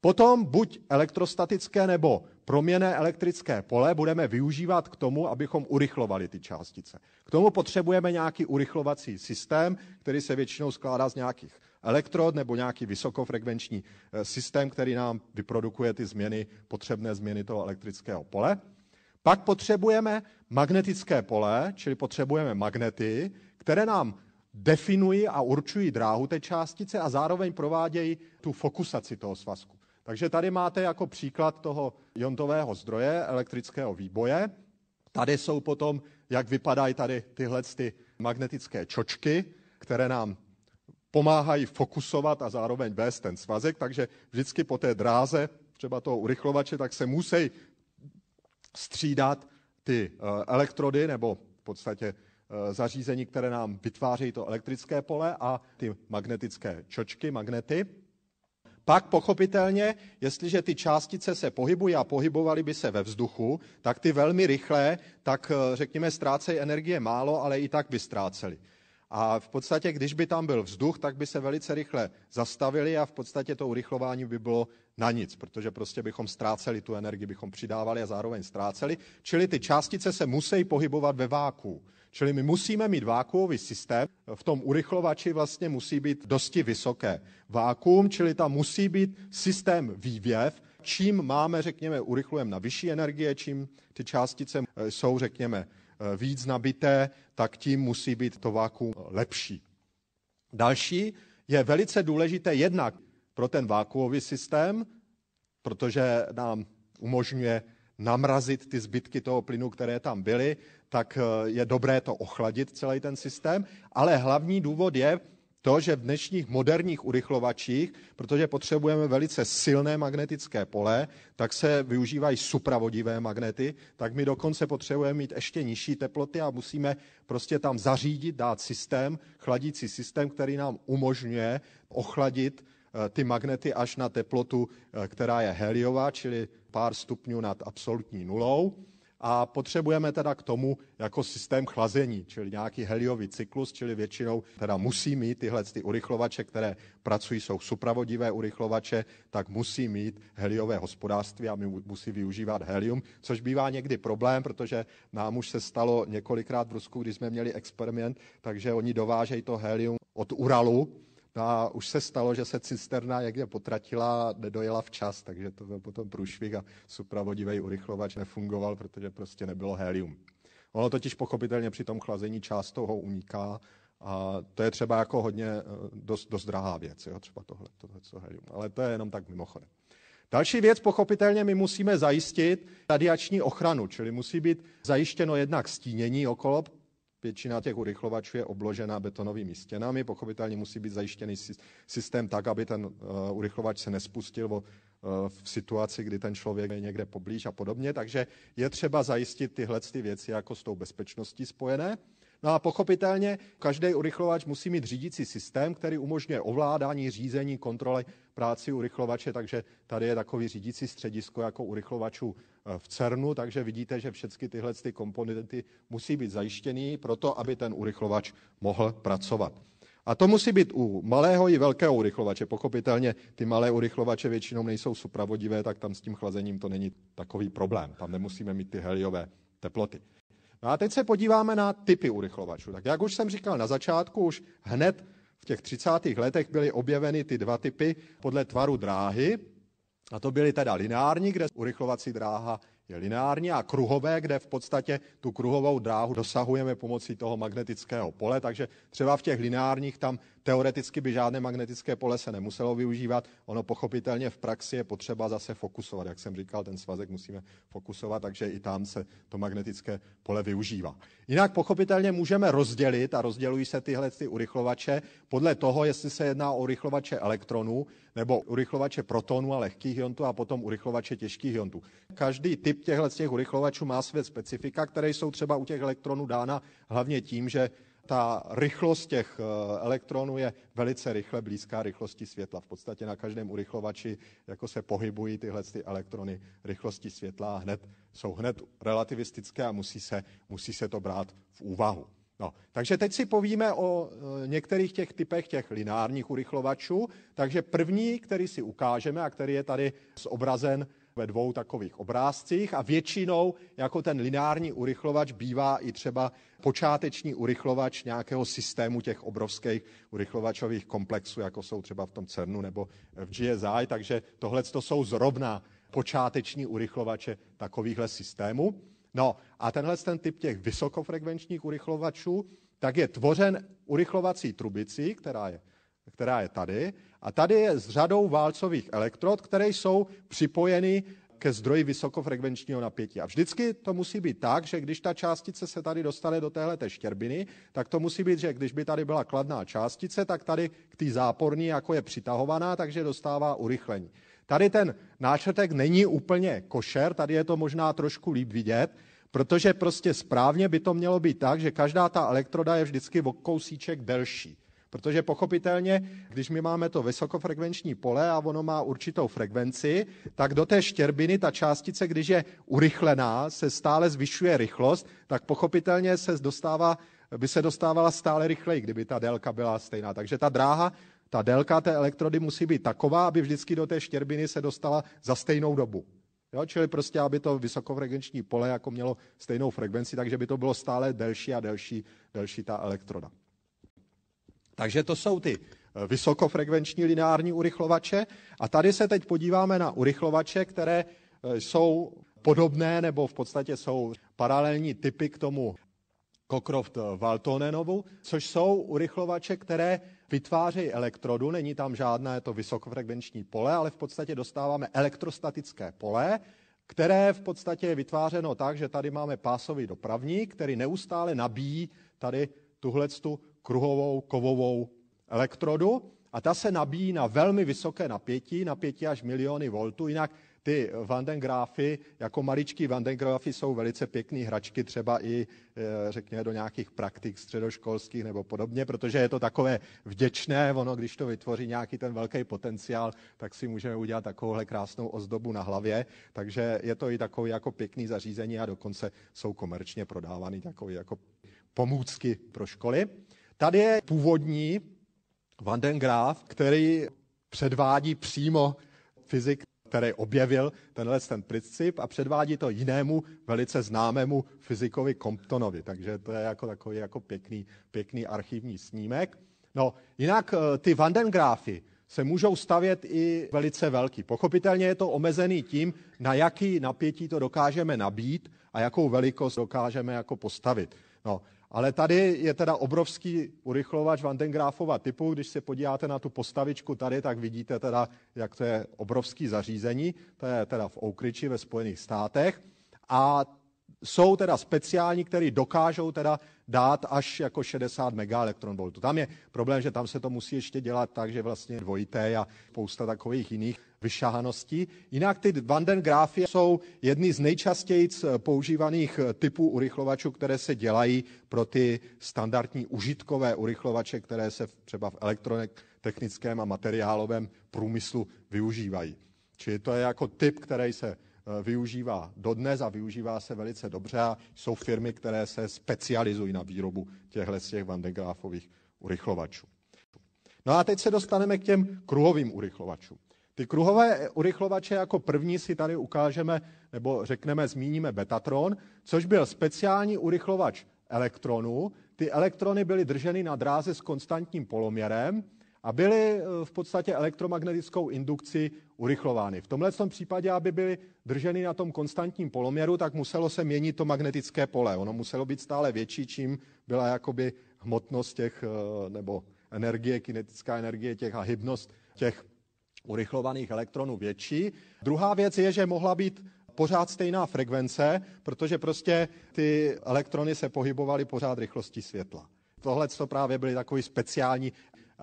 Potom buď elektrostatické nebo proměné elektrické pole budeme využívat k tomu, abychom urychlovali ty částice. K tomu potřebujeme nějaký urychlovací systém, který se většinou skládá z nějakých elektrod nebo nějaký vysokofrekvenční eh, systém, který nám vyprodukuje ty změny, potřebné změny toho elektrického pole. Pak potřebujeme magnetické pole, čili potřebujeme magnety, které nám definují a určují dráhu té částice a zároveň provádějí tu fokusaci toho svazku. Takže tady máte jako příklad toho jontového zdroje, elektrického výboje. Tady jsou potom, jak vypadají tady tyhle ty magnetické čočky, které nám pomáhají fokusovat a zároveň vést ten svazek, takže vždycky po té dráze, třeba toho urychlovače, tak se musí střídat ty eh, elektrody nebo v podstatě eh, zařízení, které nám vytváří to elektrické pole a ty magnetické čočky, magnety. Pak pochopitelně, jestliže ty částice se pohybují a pohybovaly by se ve vzduchu, tak ty velmi rychle, tak eh, řekněme, ztrácejí energie málo, ale i tak by ztrácely. A v podstatě, když by tam byl vzduch, tak by se velice rychle zastavili a v podstatě to urychlování by bylo na nic, protože prostě bychom ztráceli tu energii, bychom přidávali a zároveň ztráceli. Čili ty částice se musí pohybovat ve váku. Čili my musíme mít vákuový systém, v tom urychlovači vlastně musí být dosti vysoké vákuum, čili tam musí být systém vývěv, čím máme, řekněme, urychlujeme na vyšší energie, čím ty částice jsou, řekněme, eh, víc nabité, tak tím musí být to vákuum lepší. Další je velice důležité jednak pro ten vákuový systém, protože nám umožňuje namrazit ty zbytky toho plynu, které tam byly, tak eh, je dobré to ochladit celý ten systém. Ale hlavní důvod je to, že v dnešních moderních urychlovačích, protože potřebujeme velice silné magnetické pole, tak se využívají supravodivé magnety, tak my dokonce potřebujeme mít ještě nižší teploty a musíme prostě tam zařídit, dát systém, chladící systém, který nám umožňuje ochladit Eh, ty magnety až na teplotu, eh, která je heliová, čili pár stupňů nad absolutní nulou. A potřebujeme teda k tomu jako systém chlazení, čili nějaký heliový cyklus, čili většinou teda musí mít tyhle ty urychlovače, které pracují, jsou supravodivé urychlovače, tak musí mít heliové hospodářství a musí využívat helium, což bývá někdy problém, protože nám už se stalo několikrát v Rusku, když jsme měli experiment, takže oni dovážejí to helium od Uralu, No a už se stalo, že se cisterna někde potratila, nedojela včas, takže to byl potom průšvih a supravodivý urychlovač nefungoval, protože prostě nebylo helium. Ono totiž pochopitelně při tom chlazení část toho uniká a to je třeba jako hodně eh, dost, dost drahá věc, jo, třeba tohle, tohle co helium. Ale to je jenom tak mimochodem. Další věc, pochopitelně, my musíme zajistit radiační ochranu, čili musí být zajištěno jednak stínění okolo Většina těch urychlovačů je obložena betonovými stěnami. Pochopitelně musí být zajištěný systém tak, aby ten eh, urychlovač se nespustil eh, v situaci, kdy ten člověk je někde poblíž a podobně. Takže je třeba zajistit tyhle ty věci jako s tou bezpečností spojené. No a pochopitelně každý urychlovač musí mít řídící systém, který umožňuje ovládání, řízení, kontroly práci urychlovače, takže tady je takový řídící středisko jako urychlovačů Eh, v CERNu, takže vidíte, že všechny tyhle ty komponenty musí být zajištěny to, aby ten urychlovač mohl pracovat. A to musí být u malého i velkého urychlovače. Pochopitelně ty malé urychlovače většinou nejsou supravodivé, tak tam s tím chlazením to není takový problém. Tam nemusíme mít ty heliové teploty. No a teď se podíváme na typy urychlovačů. Tak jak už jsem říkal na začátku, už hned v těch 30. letech byly objeveny ty dva typy podle tvaru dráhy. A to byly teda lineární, kde urychlovací dráha je lineární a kruhové, kde v podstatě tu kruhovou dráhu dosahujeme pomocí toho magnetického pole, takže třeba v těch lineárních tam teoreticky by žádné magnetické pole se nemuselo využívat. Ono pochopitelně v praxi je potřeba zase fokusovat. Jak jsem říkal, ten svazek musíme fokusovat, takže i tam se to magnetické pole využívá. Jinak pochopitelně můžeme rozdělit a rozdělují se tyhle ty urychlovače podle toho, jestli se jedná o urychlovače elektronů nebo urychlovače protonů a lehkých jontů a potom urychlovače těžkých jontů. Každý typ těchto těch urychlovačů má své specifika, které jsou třeba u těch elektronů dána hlavně tím, že ta rychlost těch eh, elektronů je velice rychle blízká rychlosti světla. V podstatě na každém urychlovači jako se pohybují tyhle ty elektrony rychlosti světla a hned, jsou hned relativistické a musí se, musí se to brát v úvahu. No, takže teď si povíme o eh, některých těch typech těch lineárních urychlovačů. Takže první, který si ukážeme a který je tady zobrazen ve dvou takových obrázcích a většinou jako ten lineární urychlovač bývá i třeba počáteční urychlovač nějakého systému těch obrovských urychlovačových komplexů, jako jsou třeba v tom CERNu nebo v GSI, takže tohle to jsou zrovna počáteční urychlovače takovýchhle systémů. No a tenhle ten typ těch vysokofrekvenčních urychlovačů, tak je tvořen urychlovací trubicí, která je která je tady. A tady je s řadou válcových elektrod, které jsou připojeny ke zdroji vysokofrekvenčního napětí. A vždycky to musí být tak, že když ta částice se tady dostane do téhle štěrbiny, tak to musí být, že když by tady byla kladná částice, tak tady k té záporní jako je přitahovaná, takže dostává urychlení. Tady ten náčrtek není úplně košer, tady je to možná trošku líp vidět, protože prostě správně by to mělo být tak, že každá ta elektroda je vždycky o kousíček delší. Protože pochopitelně, když my máme to vysokofrekvenční pole a ono má určitou frekvenci, tak do té štěrbiny ta částice, když je urychlená, se stále zvyšuje rychlost, tak pochopitelně se dostává, by se dostávala stále rychleji, kdyby ta délka byla stejná. Takže ta dráha, ta délka té elektrody musí být taková, aby vždycky do té štěrbiny se dostala za stejnou dobu. Jo, čili prostě, aby to vysokofrekvenční pole jako mělo stejnou frekvenci, takže by to bylo stále delší a delší, delší ta elektroda. Takže to jsou ty eh, vysokofrekvenční lineární urychlovače. A tady se teď podíváme na urychlovače, které eh, jsou podobné nebo v podstatě jsou paralelní typy k tomu Cockroft Waltonenovu, což jsou urychlovače, které vytvářejí elektrodu, není tam žádné to vysokofrekvenční pole, ale v podstatě dostáváme elektrostatické pole, které v podstatě je vytvářeno tak, že tady máme pásový dopravník, který neustále nabíjí tady tuhle kruhovou kovovou elektrodu a ta se nabíjí na velmi vysoké napětí, napětí až miliony voltů, jinak ty Vandengrafy, jako maličký Vandengrafy, jsou velice pěkný hračky, třeba i eh, řekněme do nějakých praktik středoškolských nebo podobně, protože je to takové vděčné, ono, když to vytvoří nějaký ten velký potenciál, tak si můžeme udělat takovouhle krásnou ozdobu na hlavě, takže je to i takové jako pěkné zařízení a dokonce jsou komerčně prodávány takové jako pomůcky pro školy. Tady je původní Van den Graaf, který předvádí přímo fyzik, který objevil tenhle ten princip a předvádí to jinému velice známému fyzikovi Comptonovi. Takže to je jako takový jako pěkný, pěkný archivní snímek. No, jinak eh, ty Van den Graafy se můžou stavět i velice velký. Pochopitelně je to omezený tím, na jaký napětí to dokážeme nabít a jakou velikost dokážeme jako postavit. No, ale tady je teda obrovský urychlovač Van den Graafova typu. Když se podíváte na tu postavičku tady, tak vidíte teda, jak to je obrovský zařízení. To je teda v Oak Ridge ve Spojených státech. A jsou teda speciální, které dokážou teda dát až jako 60 megaelektronvoltů. Tam je problém, že tam se to musí ještě dělat tak, že vlastně dvojité a spousta takových jiných vyšahaností. Jinak ty Vandengrafy jsou jedny z nejčastěji používaných typů urychlovačů, které se dělají pro ty standardní užitkové urychlovače, které se třeba v elektronickém a materiálovém průmyslu využívají. Čili to je jako typ, který se Eh, využívá dodnes a využívá se velice dobře a jsou firmy, které se specializují na výrobu těchto z těch Vandegráfových urychlovačů. No a teď se dostaneme k těm kruhovým urychlovačům. Ty kruhové urychlovače jako první si tady ukážeme, nebo řekneme, zmíníme Betatron, což byl speciální urychlovač elektronů. Ty elektrony byly drženy na dráze s konstantním poloměrem, a byly eh, v podstatě elektromagnetickou indukcí urychlovány. V tomhle případě, aby byly drženy na tom konstantním poloměru, tak muselo se měnit to magnetické pole. Ono muselo být stále větší, čím byla jakoby hmotnost těch, eh, nebo energie, kinetická energie těch a hybnost těch urychlovaných elektronů větší. Druhá věc je, že mohla být pořád stejná frekvence, protože prostě ty elektrony se pohybovaly pořád rychlostí světla. Tohle to právě byly takové speciální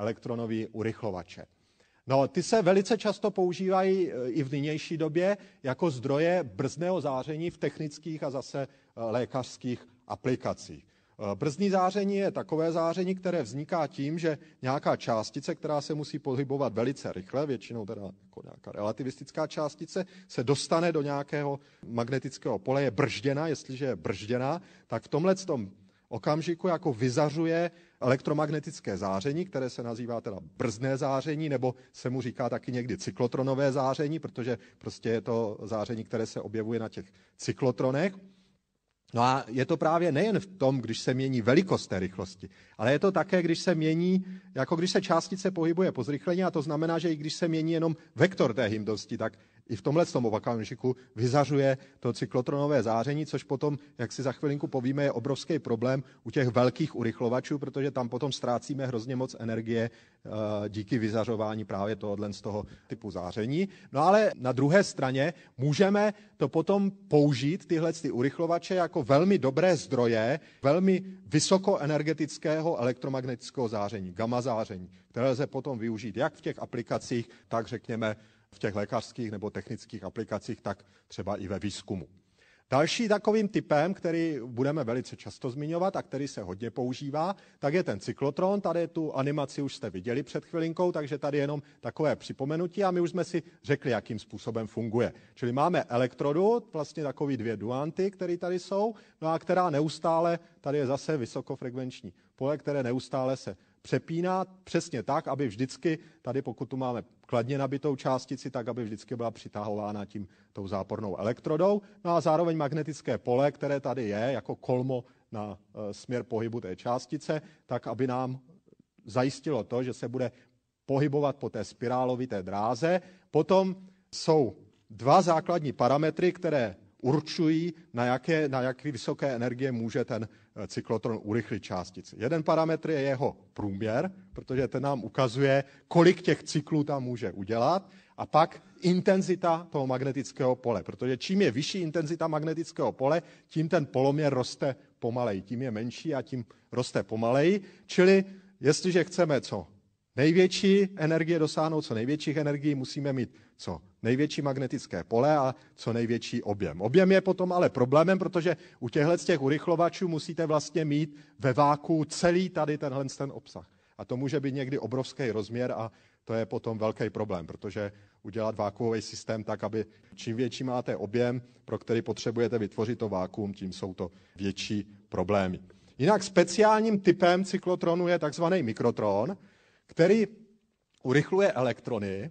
elektronové urychlovače. No, ty se velice často používají e, i v nynější době jako zdroje brzdného záření v technických a zase e, lékařských aplikacích. E, Brzdní záření je takové záření, které vzniká tím, že nějaká částice, která se musí pohybovat velice rychle, většinou teda jako nějaká relativistická částice, se dostane do nějakého magnetického pole, je bržděna, jestliže je bržděna, tak v tomhle tom okamžiku jako vyzařuje elektromagnetické záření, které se nazývá teda brzné záření, nebo se mu říká taky někdy cyklotronové záření, protože prostě je to záření, které se objevuje na těch cyklotronech. No a je to právě nejen v tom, když se mění velikost té rychlosti, ale je to také, když se mění, jako když se částice pohybuje po zrychlení, a to znamená, že i když se mění jenom vektor té hymnosti, tak i v tomhle tom okamžiku vyzařuje to cyklotronové záření, což potom, jak si za chvilinku povíme, je obrovský problém u těch velkých urychlovačů, protože tam potom ztrácíme hrozně moc energie eh, díky vyzařování právě tohohle z toho typu záření. No ale na druhé straně můžeme to potom použít, tyhle ty urychlovače, jako velmi dobré zdroje velmi vysokoenergetického elektromagnetického záření, gamma záření, které se potom využít jak v těch aplikacích, tak řekněme v těch lékařských nebo technických aplikacích, tak třeba i ve výzkumu. Další takovým typem, který budeme velice často zmiňovat a který se hodně používá, tak je ten cyklotron. Tady tu animaci už jste viděli před chvilinkou, takže tady jenom takové připomenutí a my už jsme si řekli, jakým způsobem funguje. Čili máme elektrodu, vlastně takový dvě duanty, které tady jsou, no a která neustále, tady je zase vysokofrekvenční pole, které neustále se přepíná přesně tak, aby vždycky, tady pokud tu máme kladně nabitou částici tak, aby vždycky byla přitahována tím tou zápornou elektrodou. No a zároveň magnetické pole, které tady je jako kolmo na e, směr pohybu té částice, tak aby nám zajistilo to, že se bude pohybovat po té spirálovité dráze. Potom jsou dva základní parametry, které určují, na jaké, na jaké vysoké energie může ten Eh, cyklotron urychlit částici. Jeden parametr je jeho průměr, protože ten nám ukazuje, kolik těch cyklů tam může udělat, a pak intenzita toho magnetického pole, protože čím je vyšší intenzita magnetického pole, tím ten poloměr roste pomaleji, tím je menší a tím roste pomaleji. Čili jestliže chceme co největší energie dosáhnout, co největších energií musíme mít co největší magnetické pole a co největší objem. Objem je potom ale problémem, protože u těchto z těch urychlovačů musíte vlastně mít ve váku celý tady tenhle ten obsah. A to může být někdy obrovský rozměr a to je potom velký problém, protože udělat vákuový systém tak, aby čím větší máte objem, pro který potřebujete vytvořit to vákuum, tím jsou to větší problémy. Jinak speciálním typem cyklotronu je takzvaný mikrotron, který urychluje elektrony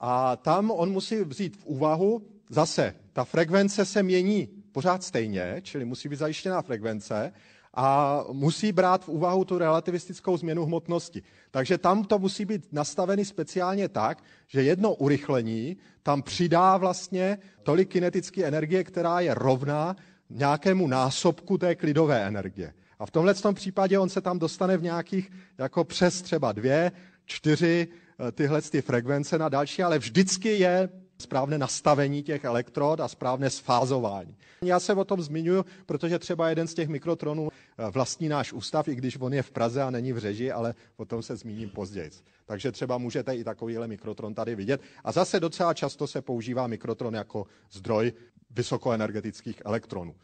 a tam on musí vzít v úvahu zase, ta frekvence se mění pořád stejně, čili musí být zajištěná frekvence a musí brát v úvahu tu relativistickou změnu hmotnosti. Takže tam to musí být nastaveny speciálně tak, že jedno urychlení tam přidá vlastně tolik kinetické energie, která je rovná nějakému násobku té klidové energie. A v tomhle tom případě on se tam dostane v nějakých jako přes třeba dvě, čtyři eh, tyhle ty frekvence na další, ale vždycky je správné nastavení těch elektrod a správné sfázování. Já se o tom zmiňuji, protože třeba jeden z těch mikrotronů eh, vlastní náš ústav, i když on je v Praze a není v Řeži, ale o tom se zmíním později. Takže třeba můžete i takovýhle mikrotron tady vidět. A zase docela často se používá mikrotron jako zdroj vysokoenergetických elektronů.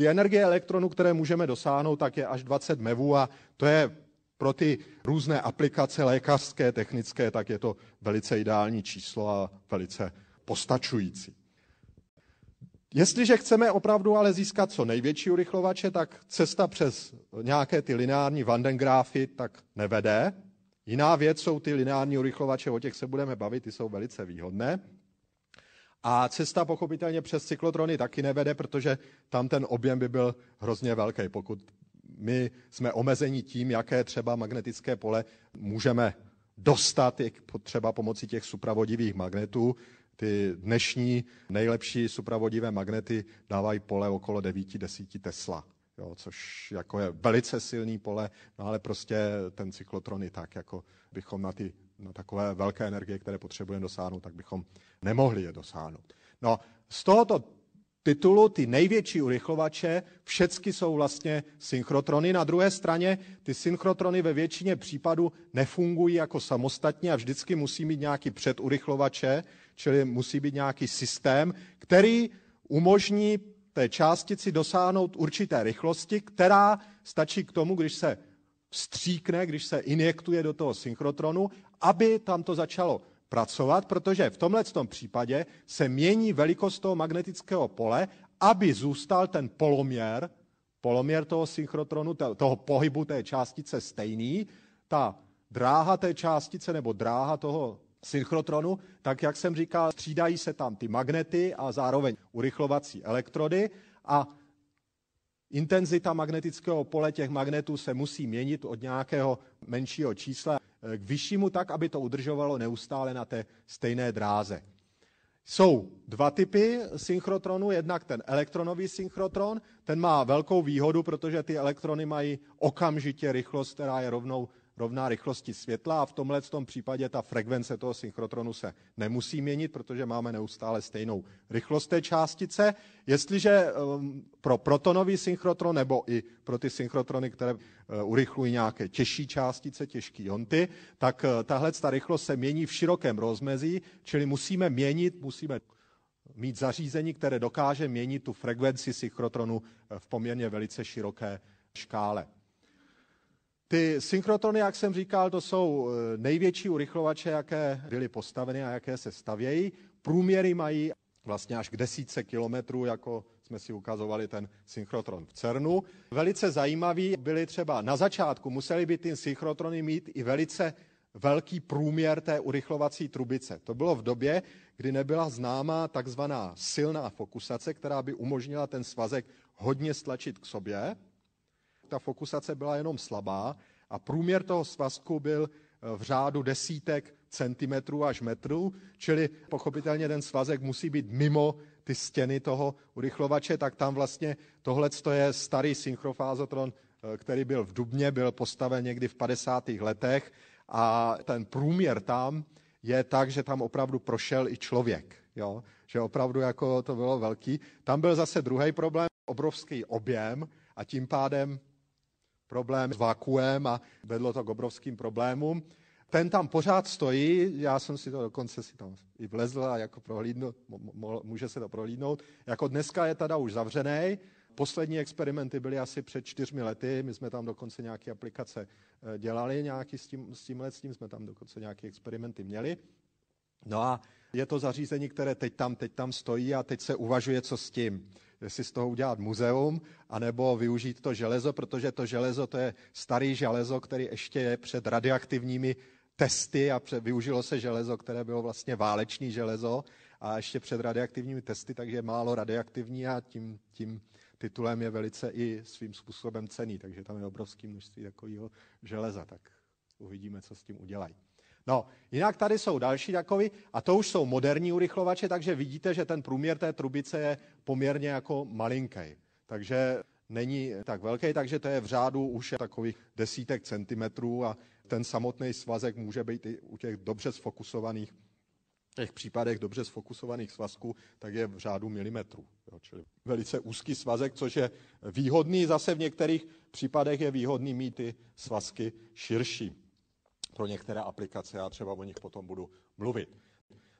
Ty energie elektronů, které můžeme dosáhnout, tak je až 20 MeV a to je pro ty různé aplikace lékařské, technické, tak je to velice ideální číslo a velice postačující. Jestliže chceme opravdu ale získat co největší urychlovače, tak cesta přes nějaké ty lineární vandengráfy tak nevede. Jiná věc jsou ty lineární urychlovače, o těch se budeme bavit, ty jsou velice výhodné. A cesta pochopitelně přes cyklotrony taky nevede, protože tam ten objem by byl hrozně velký, pokud my jsme omezeni tím, jaké třeba magnetické pole můžeme dostat třeba pomocí těch supravodivých magnetů. Ty dnešní nejlepší supravodivé magnety dávají pole okolo 9-10 Tesla, jo, což jako je velice silný pole, no ale prostě ten cyklotron i tak, jako bychom na ty na takové velké energie, které potřebujeme dosáhnout, tak bychom nemohli je dosáhnout. No, z tohoto titulu ty největší urychlovače, všechny jsou vlastně synchrotrony. Na druhé straně ty synchrotrony ve většině případů nefungují jako samostatně a vždycky musí mít nějaký předurychlovače, čili musí být nějaký systém, který umožní té částici dosáhnout určité rychlosti, která stačí k tomu, když se vstříkne, když se injektuje do toho synchrotronu aby tam to začalo pracovat, protože v tomhle tom případě se mění velikost toho magnetického pole, aby zůstal ten poloměr, poloměr toho synchrotronu, toho pohybu té částice stejný, ta dráha té částice nebo dráha toho synchrotronu, tak jak jsem říkal, střídají se tam ty magnety a zároveň urychlovací elektrody a intenzita magnetického pole těch magnetů se musí měnit od nějakého menšího čísla Eh, k vyššímu tak, aby to udržovalo neustále na té stejné dráze. Jsou dva typy synchrotronu, jednak ten elektronový synchrotron, ten má velkou výhodu, protože ty elektrony mají okamžitě rychlost, která je rovnou rovná rychlosti světla a v tomhle tom případě ta frekvence toho synchrotronu se nemusí měnit, protože máme neustále stejnou rychlost té částice. Jestliže ehm, pro protonový synchrotron nebo i pro ty synchrotrony, které eh, urychlují nějaké těžší částice, těžké jonty, tak eh, tahle ta rychlost se mění v širokém rozmezí, čili musíme měnit, musíme mít zařízení, které dokáže měnit tu frekvenci synchrotronu eh, v poměrně velice široké škále. Ty synchrotrony, jak jsem říkal, to jsou eh, největší urychlovače, jaké byly postaveny a jaké se stavějí. Průměry mají vlastně až k desítce kilometrů, jako jsme si ukazovali ten synchrotron v CERNu. Velice zajímavý byly třeba na začátku, museli by ty synchrotrony mít i velice velký průměr té urychlovací trubice. To bylo v době, kdy nebyla známá takzvaná silná fokusace, která by umožnila ten svazek hodně stlačit k sobě ta fokusace byla jenom slabá a průměr toho svazku byl eh, v řádu desítek centimetrů až metrů, čili pochopitelně ten svazek musí být mimo ty stěny toho urychlovače, tak tam vlastně tohle je starý synchrofázotron, eh, který byl v Dubně, byl postaven někdy v 50. letech a ten průměr tam je tak, že tam opravdu prošel i člověk. Jo? Že opravdu jako to bylo velký. Tam byl zase druhý problém, obrovský objem a tím pádem problém s vakuem a vedlo to k obrovským problémům. Ten tam pořád stojí, já jsem si to dokonce si tam i vlezl a jako prohlídnu, může se to prohlídnout. Jako dneska je teda už zavřený, Poslední experimenty byly asi před čtyřmi lety, my jsme tam dokonce nějaké aplikace eh, dělali, nějaký s, tím, s tímhle, s tím jsme tam dokonce nějaké experimenty měli. No a je to zařízení, které teď tam, teď tam stojí a teď se uvažuje, co s tím. Jestli z toho udělat muzeum, anebo využít to železo, protože to železo to je starý železo, který ještě je před radioaktivními testy a před, využilo se železo, které bylo vlastně váleční železo a ještě před radioaktivními testy, takže je málo radioaktivní a tím, tím titulem je velice i svým způsobem cený, takže tam je obrovské množství takového železa, tak uvidíme, co s tím udělají. No, jinak tady jsou další takový, a to už jsou moderní urychlovače, takže vidíte, že ten průměr té trubice je poměrně jako malinký. Takže není tak velký, takže to je v řádu už takových desítek centimetrů a ten samotný svazek může být i u těch dobře sfokusovaných těch případech dobře sfokusovaných svazků, tak je v řádu milimetrů. Jo, čili velice úzký svazek, což je výhodný. Zase v některých případech je výhodný mít ty svazky širší pro některé aplikace. Já třeba o nich potom budu mluvit.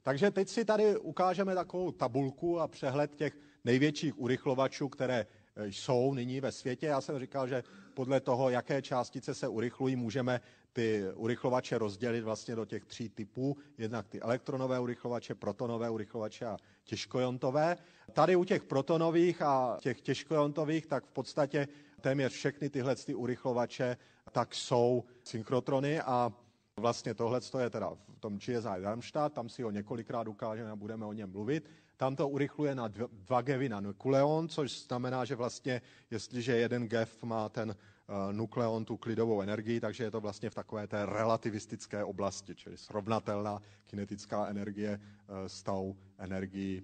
Takže teď si tady ukážeme takovou tabulku a přehled těch největších urychlovačů, které eh, jsou nyní ve světě. Já jsem říkal, že podle toho, jaké částice se urychlují, můžeme ty urychlovače rozdělit vlastně do těch tří typů. Jednak ty elektronové urychlovače, protonové urychlovače a těžkojontové. Tady u těch protonových a těch těžkojontových, tak v podstatě téměř všechny tyhle ty urychlovače tak jsou synchrotrony a vlastně tohle je teda v tom GSI Darmstadt, tam si ho několikrát ukážeme a budeme o něm mluvit. Tam to urychluje na 2 GeV na nukleon, což znamená, že vlastně, jestliže jeden GeV má ten eh, nukleon tu klidovou energii, takže je to vlastně v takové té relativistické oblasti, čili srovnatelná kinetická energie eh, s tou energií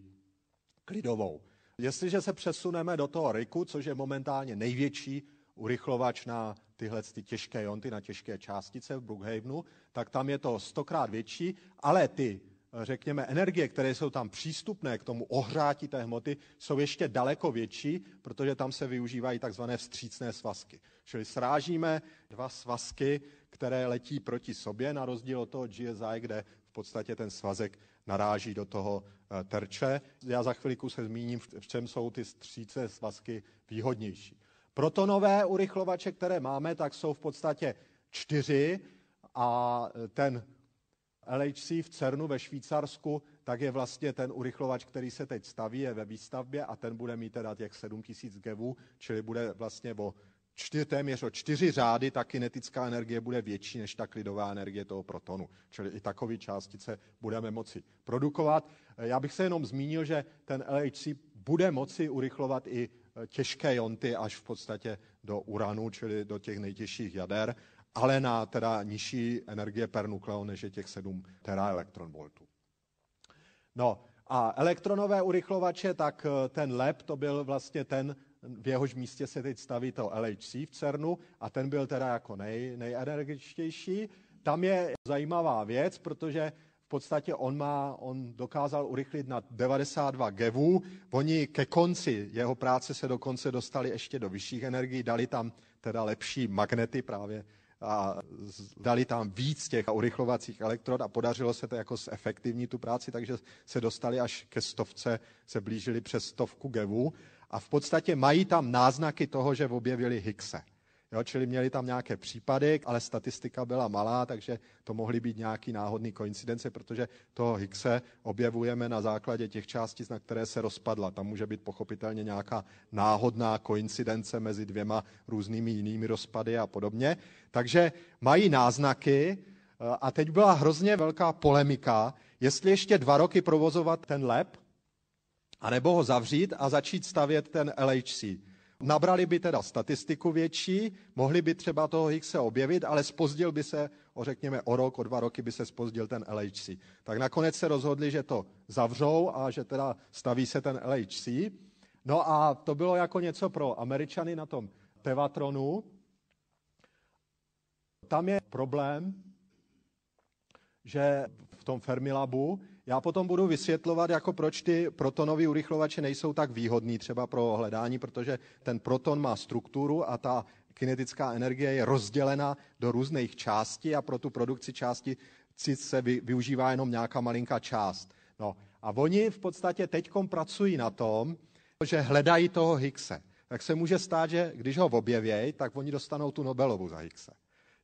klidovou. Jestliže se přesuneme do toho RIKu, což je momentálně největší urychlovač na tyhle ty těžké jonty, na těžké částice v Brookhavenu, tak tam je to stokrát větší, ale ty, řekněme, energie, které jsou tam přístupné k tomu ohřátí té hmoty, jsou ještě daleko větší, protože tam se využívají takzvané vstřícné svazky. Čili srážíme dva svazky, které letí proti sobě, na rozdíl od toho GSI, kde v podstatě ten svazek naráží do toho eh, terče. Já za chvilku se zmíním, v čem jsou ty stříce svazky výhodnější. Protonové urychlovače, které máme, tak jsou v podstatě čtyři a ten LHC v CERNu ve Švýcarsku, tak je vlastně ten urychlovač, který se teď staví, je ve výstavbě a ten bude mít teda těch 7000 GeV, čili bude vlastně o čtyř, téměř o čtyři řády ta kinetická energie bude větší než ta klidová energie toho protonu. Čili i takové částice budeme moci produkovat. Já bych se jenom zmínil, že ten LHC bude moci urychlovat i těžké jonty až v podstatě do uranu, čili do těch nejtěžších jader, ale na teda nižší energie per nukleon, než je těch 7 teraelektronvoltů. No a elektronové urychlovače, tak eh, ten LEP, to byl vlastně ten, v jehož místě se teď staví to LHC v CERNu a ten byl teda jako nej, nejenergičtější. Tam je zajímavá věc, protože v podstatě on, má, on dokázal urychlit na 92 gevů. Oni ke konci jeho práce se dokonce dostali ještě do vyšších energií, dali tam teda lepší magnety právě a dali tam víc těch urychlovacích elektrod a podařilo se to jako zefektivní tu práci, takže se dostali až ke stovce, se blížili přes stovku gevů a v podstatě mají tam náznaky toho, že objevili Higgse. Jo, čili měli tam nějaké případy, ale statistika byla malá, takže to mohly být nějaký náhodný koincidence, protože toho Higgse objevujeme na základě těch částic, na které se rozpadla. Tam může být pochopitelně nějaká náhodná koincidence mezi dvěma různými jinými rozpady a podobně. Takže mají náznaky eh, a teď byla hrozně velká polemika, jestli ještě dva roky provozovat ten lab, anebo ho zavřít a začít stavět ten LHC. Nabrali by teda statistiku větší, mohli by třeba toho Higgse objevit, ale spozdil by se, o řekněme o rok, o dva roky by se spozdil ten LHC. Tak nakonec se rozhodli, že to zavřou a že teda staví se ten LHC. No a to bylo jako něco pro Američany na tom Tevatronu. Tam je problém, že v tom Fermilabu já potom budu vysvětlovat, jako proč ty protonové urychlovače nejsou tak výhodný třeba pro hledání, protože ten proton má strukturu a ta kinetická energie je rozdělena do různých částí a pro tu produkci části se využívá jenom nějaká malinká část. No a oni v podstatě teď pracují na tom, že hledají toho Higgse. Tak se může stát, že když ho objevějí, tak oni dostanou tu Nobelovu za Higgse.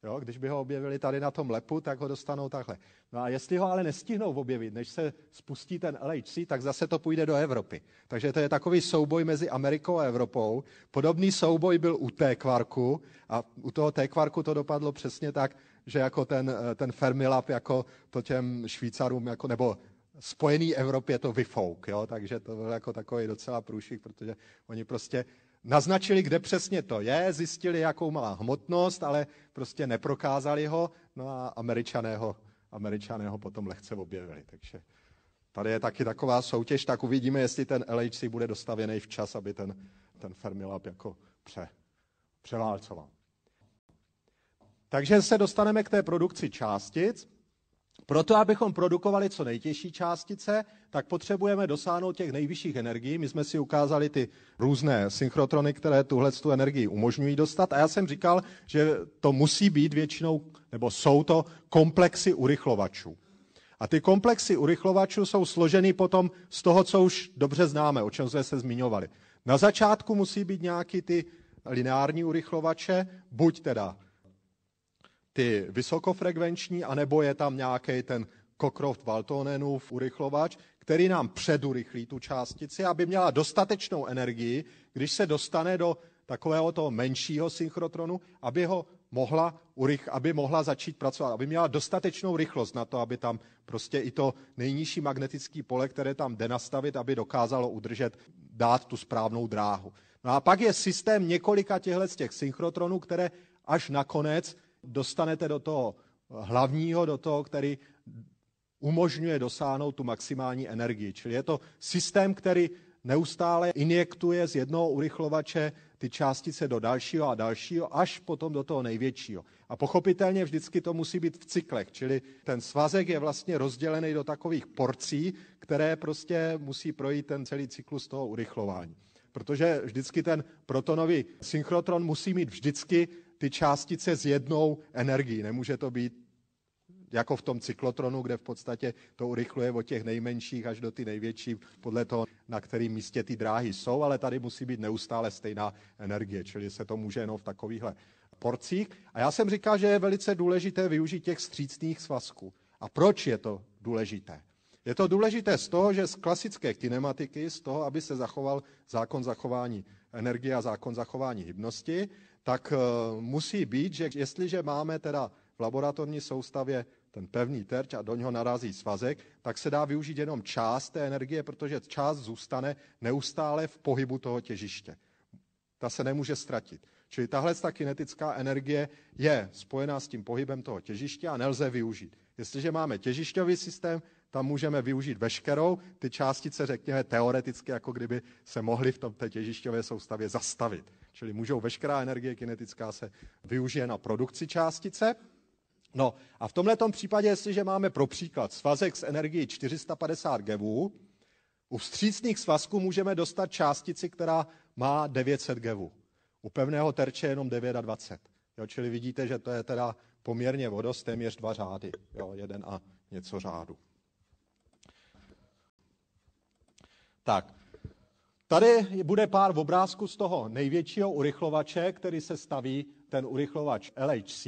Jo, když by ho objevili tady na tom lepu, tak ho dostanou takhle. No a jestli ho ale nestihnou objevit, než se spustí ten LHC, tak zase to půjde do Evropy. Takže to je takový souboj mezi Amerikou a Evropou. Podobný souboj byl u té kvarku a u toho té kvarku to dopadlo přesně tak, že jako ten, eh, ten Fermilab jako to těm Švýcarům, jako, nebo spojený Evropě to vyfouk, jo? takže to byl jako takový docela průšvih, protože oni prostě Naznačili, kde přesně to je, zjistili, jakou má hmotnost, ale prostě neprokázali ho, no a američané ho, američané ho potom lehce objevili. Takže tady je taky taková soutěž, tak uvidíme, jestli ten LHC bude dostavěný včas, aby ten, ten Fermilab jako pře, převálcoval. Takže se dostaneme k té produkci částic. Proto, abychom produkovali co nejtěžší částice, tak potřebujeme dosáhnout těch nejvyšších energií. My jsme si ukázali ty různé synchrotrony, které tuhle tu energii umožňují dostat. A já jsem říkal, že to musí být většinou, nebo jsou to komplexy urychlovačů. A ty komplexy urychlovačů jsou složeny potom z toho, co už dobře známe, o čem jsme se zmiňovali. Na začátku musí být nějaký ty lineární urychlovače, buď teda ty vysokofrekvenční, anebo je tam nějaký ten Cockroft Valtonenův urychlovač, který nám předurychlí tu částici, aby měla dostatečnou energii, když se dostane do takového toho menšího synchrotronu, aby ho mohla, urych, aby mohla začít pracovat, aby měla dostatečnou rychlost na to, aby tam prostě i to nejnižší magnetické pole, které tam jde nastavit, aby dokázalo udržet, dát tu správnou dráhu. No a pak je systém několika těchto z těch synchrotronů, které až nakonec dostanete do toho hlavního, do toho, který umožňuje dosáhnout tu maximální energii. Čili je to systém, který neustále injektuje z jednoho urychlovače ty částice do dalšího a dalšího, až potom do toho největšího. A pochopitelně vždycky to musí být v cyklech, čili ten svazek je vlastně rozdělený do takových porcí, které prostě musí projít ten celý cyklus toho urychlování. Protože vždycky ten protonový synchrotron musí mít vždycky ty částice s jednou energií. Nemůže to být jako v tom cyklotronu, kde v podstatě to urychluje od těch nejmenších až do ty největší, podle toho, na kterém místě ty dráhy jsou, ale tady musí být neustále stejná energie, čili se to může jenom v takovýchhle porcích. A já jsem říkal, že je velice důležité využít těch střícných svazků. A proč je to důležité? Je to důležité z toho, že z klasické kinematiky, z toho, aby se zachoval zákon zachování energie a zákon zachování hybnosti, tak eh, musí být, že jestliže máme teda v laboratorní soustavě ten pevný terč a do něho narazí svazek, tak se dá využít jenom část té energie, protože část zůstane neustále v pohybu toho těžiště. Ta se nemůže ztratit. Čili tahle ta kinetická energie je spojená s tím pohybem toho těžiště a nelze využít. Jestliže máme těžišťový systém, tam můžeme využít veškerou, ty částice, řekněme, teoreticky, jako kdyby se mohly v tom té těžišťové soustavě zastavit. Čili můžou veškerá energie kinetická se využije na produkci částice. No a v tomto případě, jestliže máme pro příklad svazek s energií 450 GeV, u vstřícných svazků můžeme dostat částici, která má 900 GeV. U pevného terče jenom 29. Jo, čili vidíte, že to je teda poměrně vodost, téměř dva řády. Jo, jeden a něco řádu. Tak, Tady bude pár obrázků z toho největšího urychlovače, který se staví, ten urychlovač LHC.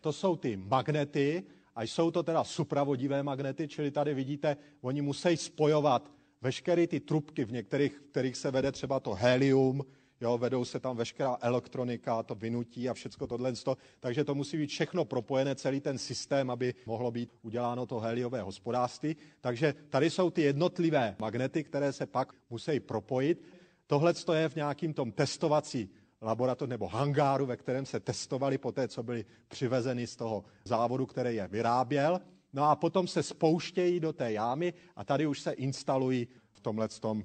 To jsou ty magnety a jsou to teda supravodivé magnety, čili tady vidíte, oni musí spojovat veškeré ty trubky, v některých v kterých se vede třeba to helium, jo, vedou se tam veškerá elektronika, to vynutí a všechno tohle. Takže to musí být všechno propojené, celý ten systém, aby mohlo být uděláno to heliové hospodářství. Takže tady jsou ty jednotlivé magnety, které se pak musí propojit. Tohle je v nějakým tom testovací laboratoř nebo hangáru, ve kterém se testovali po té, co byli přivezeni z toho závodu, který je vyráběl. No a potom se spouštějí do té jámy a tady už se instalují v tomhle tom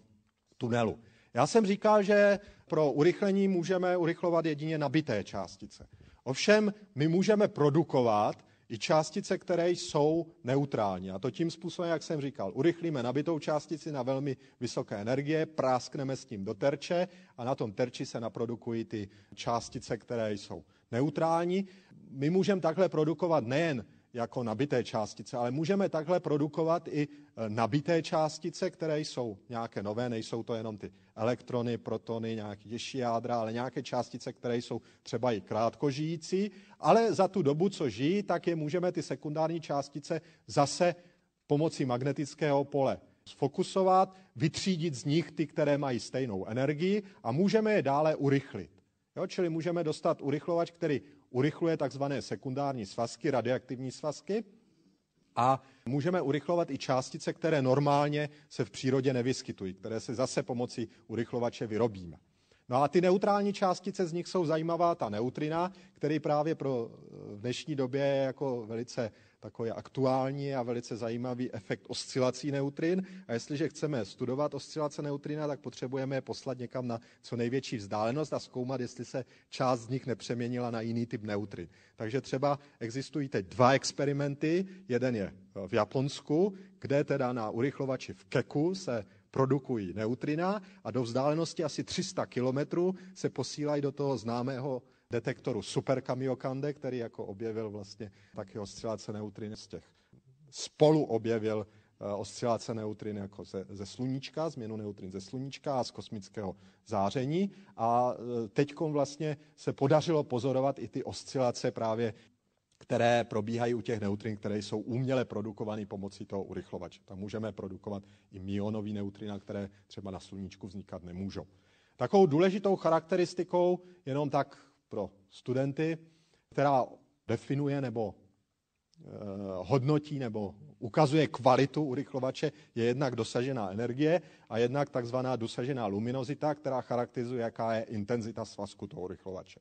tunelu. Já jsem říkal, že pro urychlení můžeme urychlovat jedině nabité částice. Ovšem, my můžeme produkovat i částice, které jsou neutrální. A to tím způsobem, jak jsem říkal, urychlíme nabitou částici na velmi vysoké energie, práskneme s tím do terče a na tom terči se naprodukují ty částice, které jsou neutrální. My můžeme takhle produkovat nejen jako nabité částice, ale můžeme takhle produkovat i e, nabité částice, které jsou nějaké nové, nejsou to jenom ty elektrony, protony, nějaké těžší jádra, ale nějaké částice, které jsou třeba i krátkožijící, ale za tu dobu, co žijí, tak je můžeme ty sekundární částice zase pomocí magnetického pole sfokusovat, vytřídit z nich ty, které mají stejnou energii a můžeme je dále urychlit. Jo, čili můžeme dostat urychlovač, který urychluje takzvané sekundární svazky, radioaktivní svazky a Můžeme urychlovat i částice, které normálně se v přírodě nevyskytují, které se zase pomocí urychlovače vyrobíme. No a ty neutrální částice z nich jsou zajímavá, ta neutrina, který právě pro eh, v dnešní době je jako velice takový aktuální a velice zajímavý efekt oscilací neutrin. A jestliže chceme studovat oscilace neutrina, tak potřebujeme je poslat někam na co největší vzdálenost a zkoumat, jestli se část z nich nepřeměnila na jiný typ neutrin. Takže třeba existují teď dva experimenty. Jeden je v Japonsku, kde teda na urychlovači v Keku se produkují neutrina a do vzdálenosti asi 300 kilometrů se posílají do toho známého detektoru Super Kamiokande, který jako objevil vlastně taky ostřeláce neutrin z těch spolu objevil eh, ostřeláce neutrin jako ze, ze sluníčka, změnu neutrin ze sluníčka a z kosmického záření. A eh, teď vlastně se podařilo pozorovat i ty oscilace právě které probíhají u těch neutrin, které jsou uměle produkovány pomocí toho urychlovače. Tam můžeme produkovat i mionový neutrina, které třeba na sluníčku vznikat nemůžou. Takovou důležitou charakteristikou, jenom tak pro studenty, která definuje nebo eh, hodnotí nebo ukazuje kvalitu urychlovače, je jednak dosažená energie a jednak takzvaná dosažená luminozita, která charakterizuje, jaká je intenzita svazku toho urychlovače.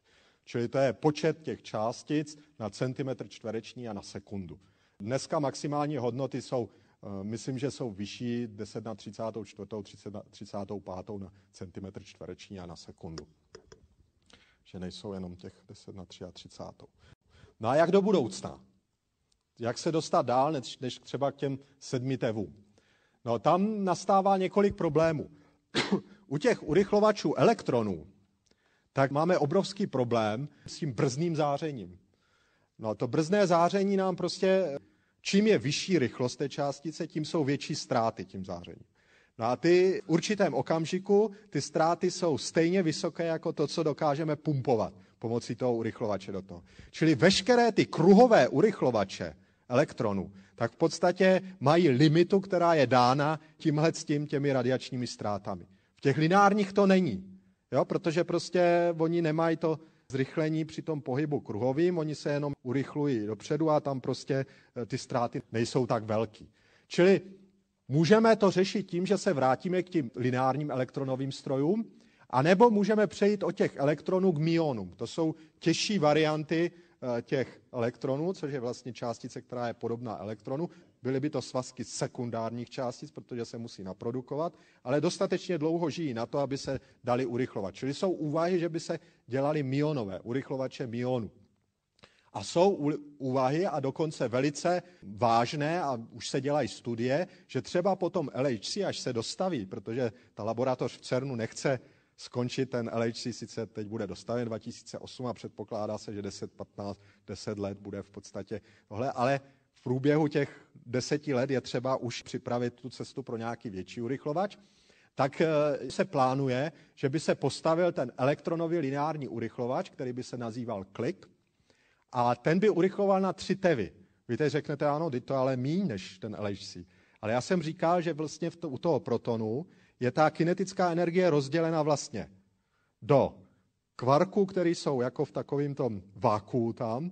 Čili to je počet těch částic na centimetr čtvereční a na sekundu. Dneska maximální hodnoty jsou, eh, myslím, že jsou vyšší 10 na 34, 30 na 35 na centimetr čtvereční a na sekundu. Že nejsou jenom těch 10 na 33. No a jak do budoucna? Jak se dostat dál, než, než třeba k těm sedmi tevům? No tam nastává několik problémů. U těch urychlovačů elektronů tak máme obrovský problém s tím brzným zářením. No to brzné záření nám prostě, čím je vyšší rychlost té částice, tím jsou větší ztráty tím zářením. No a ty v určitém okamžiku, ty ztráty jsou stejně vysoké jako to, co dokážeme pumpovat pomocí toho urychlovače do toho. Čili veškeré ty kruhové urychlovače elektronů, tak v podstatě mají limitu, která je dána tímhle s tím, těmi radiačními ztrátami. V těch lineárních to není. Jo, protože prostě oni nemají to zrychlení při tom pohybu kruhovým, oni se jenom urychlují dopředu a tam prostě eh, ty ztráty nejsou tak velký. Čili můžeme to řešit tím, že se vrátíme k tím lineárním elektronovým strojům, anebo můžeme přejít od těch elektronů k mionům. To jsou těžší varianty eh, těch elektronů, což je vlastně částice, která je podobná elektronu. Byly by to svazky sekundárních částic, protože se musí naprodukovat, ale dostatečně dlouho žijí na to, aby se dali urychlovat. Čili jsou úvahy, že by se dělali mionové, urychlovače mionů. A jsou úvahy a dokonce velice vážné a už se dělají studie, že třeba potom LHC, až se dostaví, protože ta laboratoř v CERNu nechce skončit, ten LHC sice teď bude dostaven 2008 a předpokládá se, že 10, 15, 10 let bude v podstatě tohle, ale v průběhu těch deseti let je třeba už připravit tu cestu pro nějaký větší urychlovač, tak eh, se plánuje, že by se postavil ten elektronový lineární urychlovač, který by se nazýval klik, a ten by urychloval na tři tevy. Vy teď řeknete, ano, ty to ale míň než ten LHC. Ale já jsem říkal, že vlastně to, u toho protonu je ta kinetická energie rozdělena vlastně do kvarků, které jsou jako v takovém tom váku tam,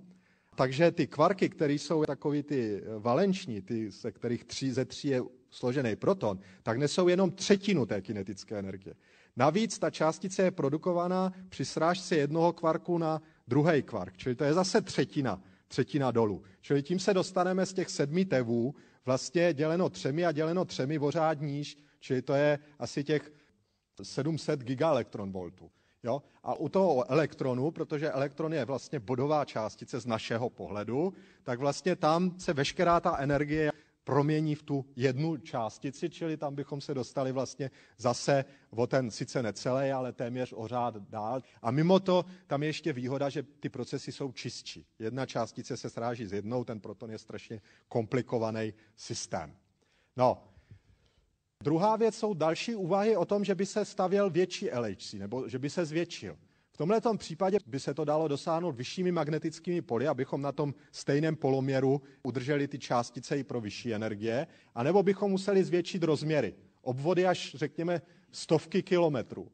takže ty kvarky, které jsou takový ty eh, valenční, ty, ze kterých tři ze tří je složený proton, tak nesou jenom třetinu té kinetické energie. Navíc ta částice je produkována při srážce jednoho kvarku na druhý kvark, čili to je zase třetina, třetina dolů. Čili tím se dostaneme z těch sedmi tevů, vlastně děleno třemi a děleno třemi vořád níž, čili to je asi těch 700 gigaelektronvoltů. Jo? A u toho elektronu, protože elektron je vlastně bodová částice z našeho pohledu, tak vlastně tam se veškerá ta energie promění v tu jednu částici, čili tam bychom se dostali vlastně zase o ten sice necelý, ale téměř o řád dál. A mimo to tam je ještě výhoda, že ty procesy jsou čistší. Jedna částice se sráží s jednou, ten proton je strašně komplikovaný systém. No, Druhá věc jsou další úvahy o tom, že by se stavěl větší LHC, nebo že by se zvětšil. V tomhle případě by se to dalo dosáhnout vyššími magnetickými poli, abychom na tom stejném poloměru udrželi ty částice i pro vyšší energie, anebo bychom museli zvětšit rozměry. Obvody až, řekněme, stovky kilometrů.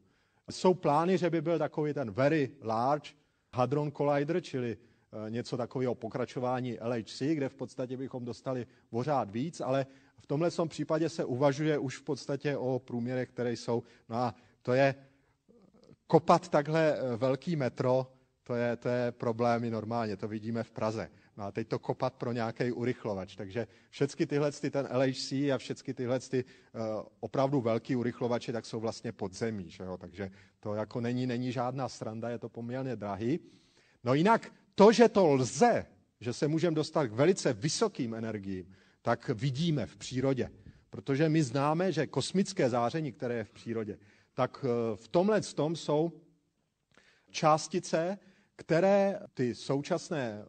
Jsou plány, že by byl takový ten Very Large Hadron Collider, čili eh, něco takového pokračování LHC, kde v podstatě bychom dostali pořád víc, ale v tomhle případě se uvažuje už v podstatě o průměrech, které jsou. No a to je kopat takhle eh, velký metro, to je, to je problémy normálně, to vidíme v Praze. No a teď to kopat pro nějaký urychlovač. Takže všechny tyhle, ty, ten LHC a všechny tyhle ty, uh, opravdu velký urychlovače, tak jsou vlastně zemí. Že jo? Takže to jako není, není žádná sranda, je to poměrně drahý. No jinak to, že to lze, že se můžeme dostat k velice vysokým energiím, tak vidíme v přírodě. Protože my známe, že kosmické záření, které je v přírodě, tak eh, v tomhle tom jsou částice, které ty současné...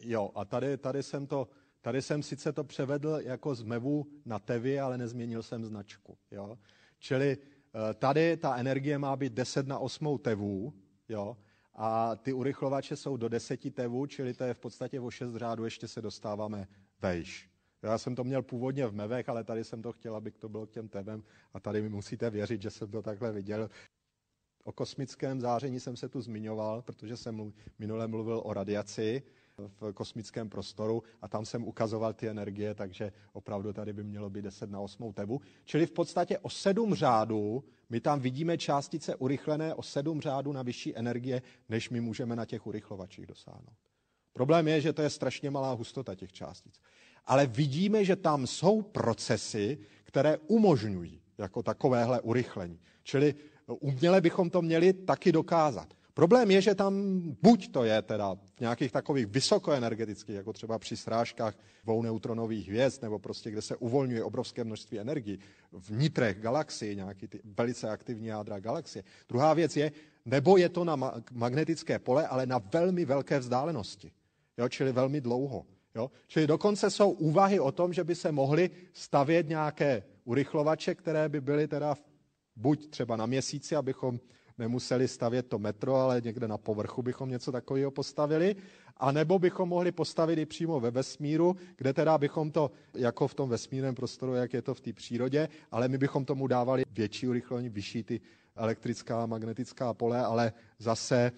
Jo, a tady, tady jsem to... Tady jsem sice to převedl jako z mevu na tevy, ale nezměnil jsem značku. Jo? Čili eh, tady ta energie má být 10 na 8 tevů, jo? a ty urychlovače jsou do 10 tevů, čili to je v podstatě o 6 řádů, ještě se dostáváme vejš. Já jsem to měl původně v mevech, ale tady jsem to chtěl, aby to bylo k těm tebem a tady mi musíte věřit, že jsem to takhle viděl. O kosmickém záření jsem se tu zmiňoval, protože jsem minule mluvil o radiaci v kosmickém prostoru a tam jsem ukazoval ty energie, takže opravdu tady by mělo být 10 na 8 tebu. Čili v podstatě o 7 řádů my tam vidíme částice urychlené o 7 řádů na vyšší energie, než my můžeme na těch urychlovačích dosáhnout. Problém je, že to je strašně malá hustota těch částic. Ale vidíme, že tam jsou procesy, které umožňují jako takovéhle urychlení. Čili uměle bychom to měli taky dokázat. Problém je, že tam buď to je teda v nějakých takových vysokoenergetických, jako třeba při srážkách dvou neutronových hvězd, nebo prostě kde se uvolňuje obrovské množství energii v nitrech galaxie, nějaký ty velice aktivní jádra galaxie. Druhá věc je, nebo je to na magnetické pole, ale na velmi velké vzdálenosti jo, čili velmi dlouho. Jo? Čili dokonce jsou úvahy o tom, že by se mohly stavět nějaké urychlovače, které by byly teda buď třeba na měsíci, abychom nemuseli stavět to metro, ale někde na povrchu bychom něco takového postavili, a nebo bychom mohli postavit i přímo ve vesmíru, kde teda bychom to, jako v tom vesmírném prostoru, jak je to v té přírodě, ale my bychom tomu dávali větší urychlení, vyšší ty elektrická a magnetická pole, ale zase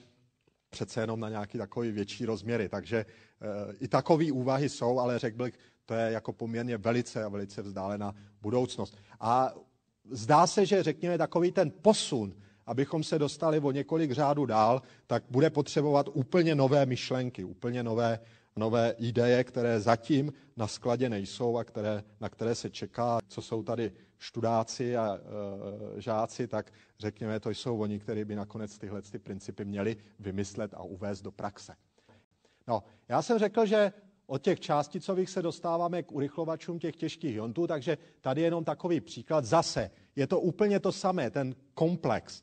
přece jenom na nějaký takový větší rozměry. Takže eh, i takové úvahy jsou, ale řekl bych, to je jako poměrně velice a velice vzdálená budoucnost. A zdá se, že řekněme takový ten posun, abychom se dostali o několik řádů dál, tak bude potřebovat úplně nové myšlenky, úplně nové, nové ideje, které zatím na skladě nejsou a které, na které se čeká, co jsou tady študáci a e, žáci, tak řekněme, to jsou oni, kteří by nakonec tyhle ty principy měli vymyslet a uvést do praxe. No, já jsem řekl, že od těch částicových se dostáváme k urychlovačům těch těžkých jontů, takže tady jenom takový příklad. Zase je to úplně to samé, ten komplex.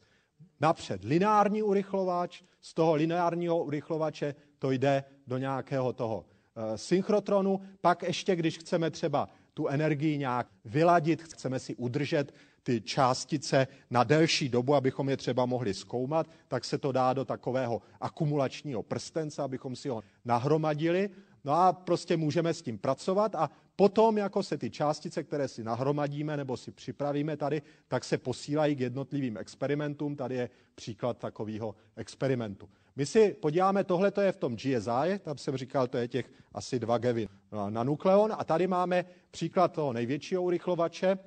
Napřed lineární urychlovač, z toho lineárního urychlovače to jde do nějakého toho e, synchrotronu, pak ještě, když chceme třeba tu energii nějak vyladit, chceme si udržet ty částice na delší dobu, abychom je třeba mohli zkoumat, tak se to dá do takového akumulačního prstence, abychom si ho nahromadili. No a prostě můžeme s tím pracovat a potom, jako se ty částice, které si nahromadíme nebo si připravíme tady, tak se posílají k jednotlivým experimentům. Tady je příklad takového experimentu. My si podíváme, tohle to je v tom GSI, tam jsem říkal, to je těch asi 2 gev no na nukleon. A tady máme příklad toho největšího urychlovače,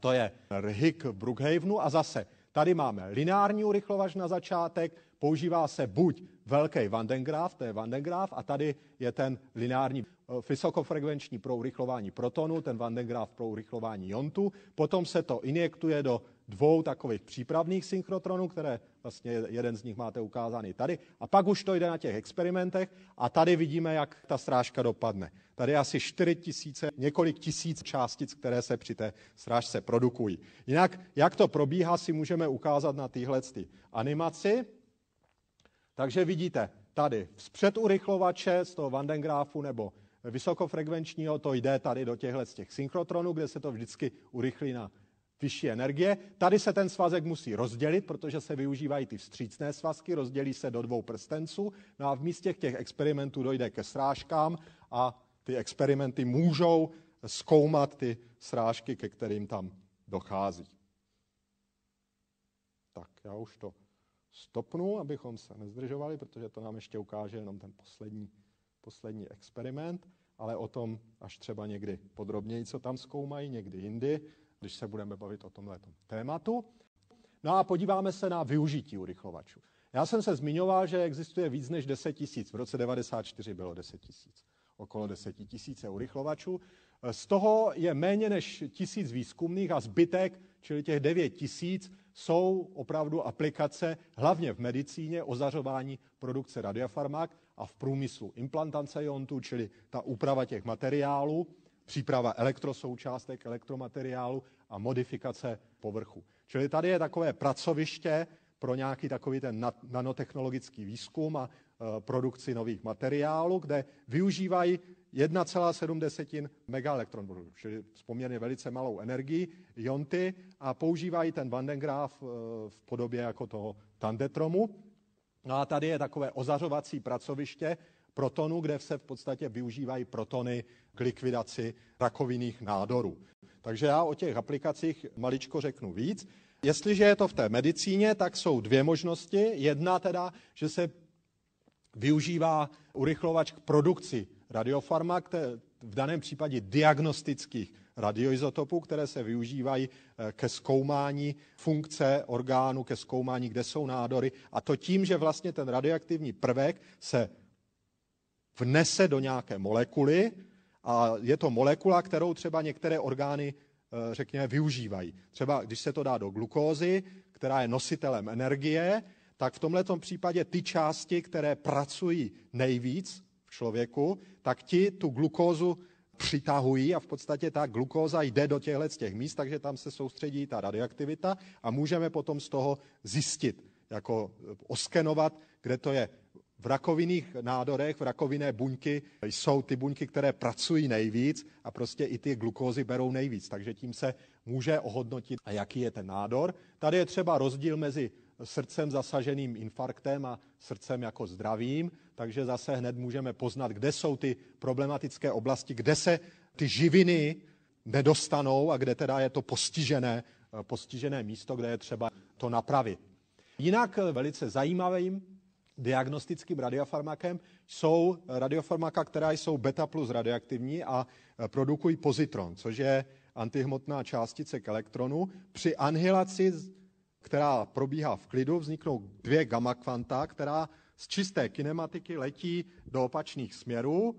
to je RHIC v Brookhavenu a zase tady máme lineární urychlovač na začátek, používá se buď velký Vandengraf, to je Vandengraf, a tady je ten lineární eh, vysokofrekvenční pro urychlování protonu, ten Vandengraf pro urychlování jontu, potom se to injektuje do dvou takových přípravných synchrotronů, které vlastně jeden z nich máte ukázaný tady. A pak už to jde na těch experimentech a tady vidíme, jak ta srážka dopadne. Tady je asi 4 tisíce, několik tisíc částic, které se při té srážce produkují. Jinak, jak to probíhá, si můžeme ukázat na téhle animaci. Takže vidíte, tady vzpřed urychlovače z toho Vandengrafu nebo vysokofrekvenčního, to jde tady do těchto těch synchrotronů, kde se to vždycky urychlí na vyšší energie. Tady se ten svazek musí rozdělit, protože se využívají ty vstřícné svazky, rozdělí se do dvou prstenců, no a v místě těch experimentů dojde ke srážkám a ty experimenty můžou zkoumat ty srážky, ke kterým tam dochází. Tak, já už to stopnu, abychom se nezdržovali, protože to nám ještě ukáže jenom ten poslední, poslední experiment, ale o tom až třeba někdy podrobněji, co tam zkoumají, někdy jindy když se budeme bavit o tomhle tématu. No a podíváme se na využití urychlovačů. Já jsem se zmiňoval, že existuje víc než 10 tisíc. V roce 94 bylo 10 tisíc. Okolo 10 tisíce urychlovačů. Z toho je méně než tisíc výzkumných a zbytek, čili těch 9 tisíc, jsou opravdu aplikace, hlavně v medicíně, ozařování produkce radiofarmak a v průmyslu implantace jontů, čili ta úprava těch materiálů příprava elektrosoučástek, elektromateriálu a modifikace povrchu. Čili tady je takové pracoviště pro nějaký takový ten nanotechnologický výzkum a e, produkci nových materiálů, kde využívají 1,7 megaelektron, čili s poměrně velice malou energií, jonty a používají ten Van den Graaf e, v podobě jako toho tandetromu. No a tady je takové ozařovací pracoviště, protonu, kde se v podstatě využívají protony k likvidaci rakovinných nádorů. Takže já o těch aplikacích maličko řeknu víc. Jestliže je to v té medicíně, tak jsou dvě možnosti. Jedna teda, že se využívá urychlovač k produkci radiofarmak, v daném případě diagnostických radioizotopů, které se využívají eh, ke zkoumání funkce orgánu, ke zkoumání, kde jsou nádory. A to tím, že vlastně ten radioaktivní prvek se vnese do nějaké molekuly a je to molekula, kterou třeba některé orgány, eh, řekněme, využívají. Třeba když se to dá do glukózy, která je nositelem energie, tak v tomto případě ty části, které pracují nejvíc v člověku, tak ti tu glukózu přitahují a v podstatě ta glukóza jde do těchto z těch míst, takže tam se soustředí ta radioaktivita a můžeme potom z toho zjistit, jako eh, oskenovat, kde to je v rakovinných nádorech, v rakoviné buňky jsou ty buňky, které pracují nejvíc a prostě i ty glukózy berou nejvíc, takže tím se může ohodnotit, jaký je ten nádor. Tady je třeba rozdíl mezi srdcem zasaženým infarktem a srdcem jako zdravým, takže zase hned můžeme poznat, kde jsou ty problematické oblasti, kde se ty živiny nedostanou a kde teda je to postižené, postižené místo, kde je třeba to napravit. Jinak velice zajímavým diagnostickým radiofarmakem jsou radiofarmaka, která jsou beta plus radioaktivní a e, produkují pozitron, což je antihmotná částice k elektronu. Při anhilaci, která probíhá v klidu, vzniknou dvě gamma kvanta, která z čisté kinematiky letí do opačných směrů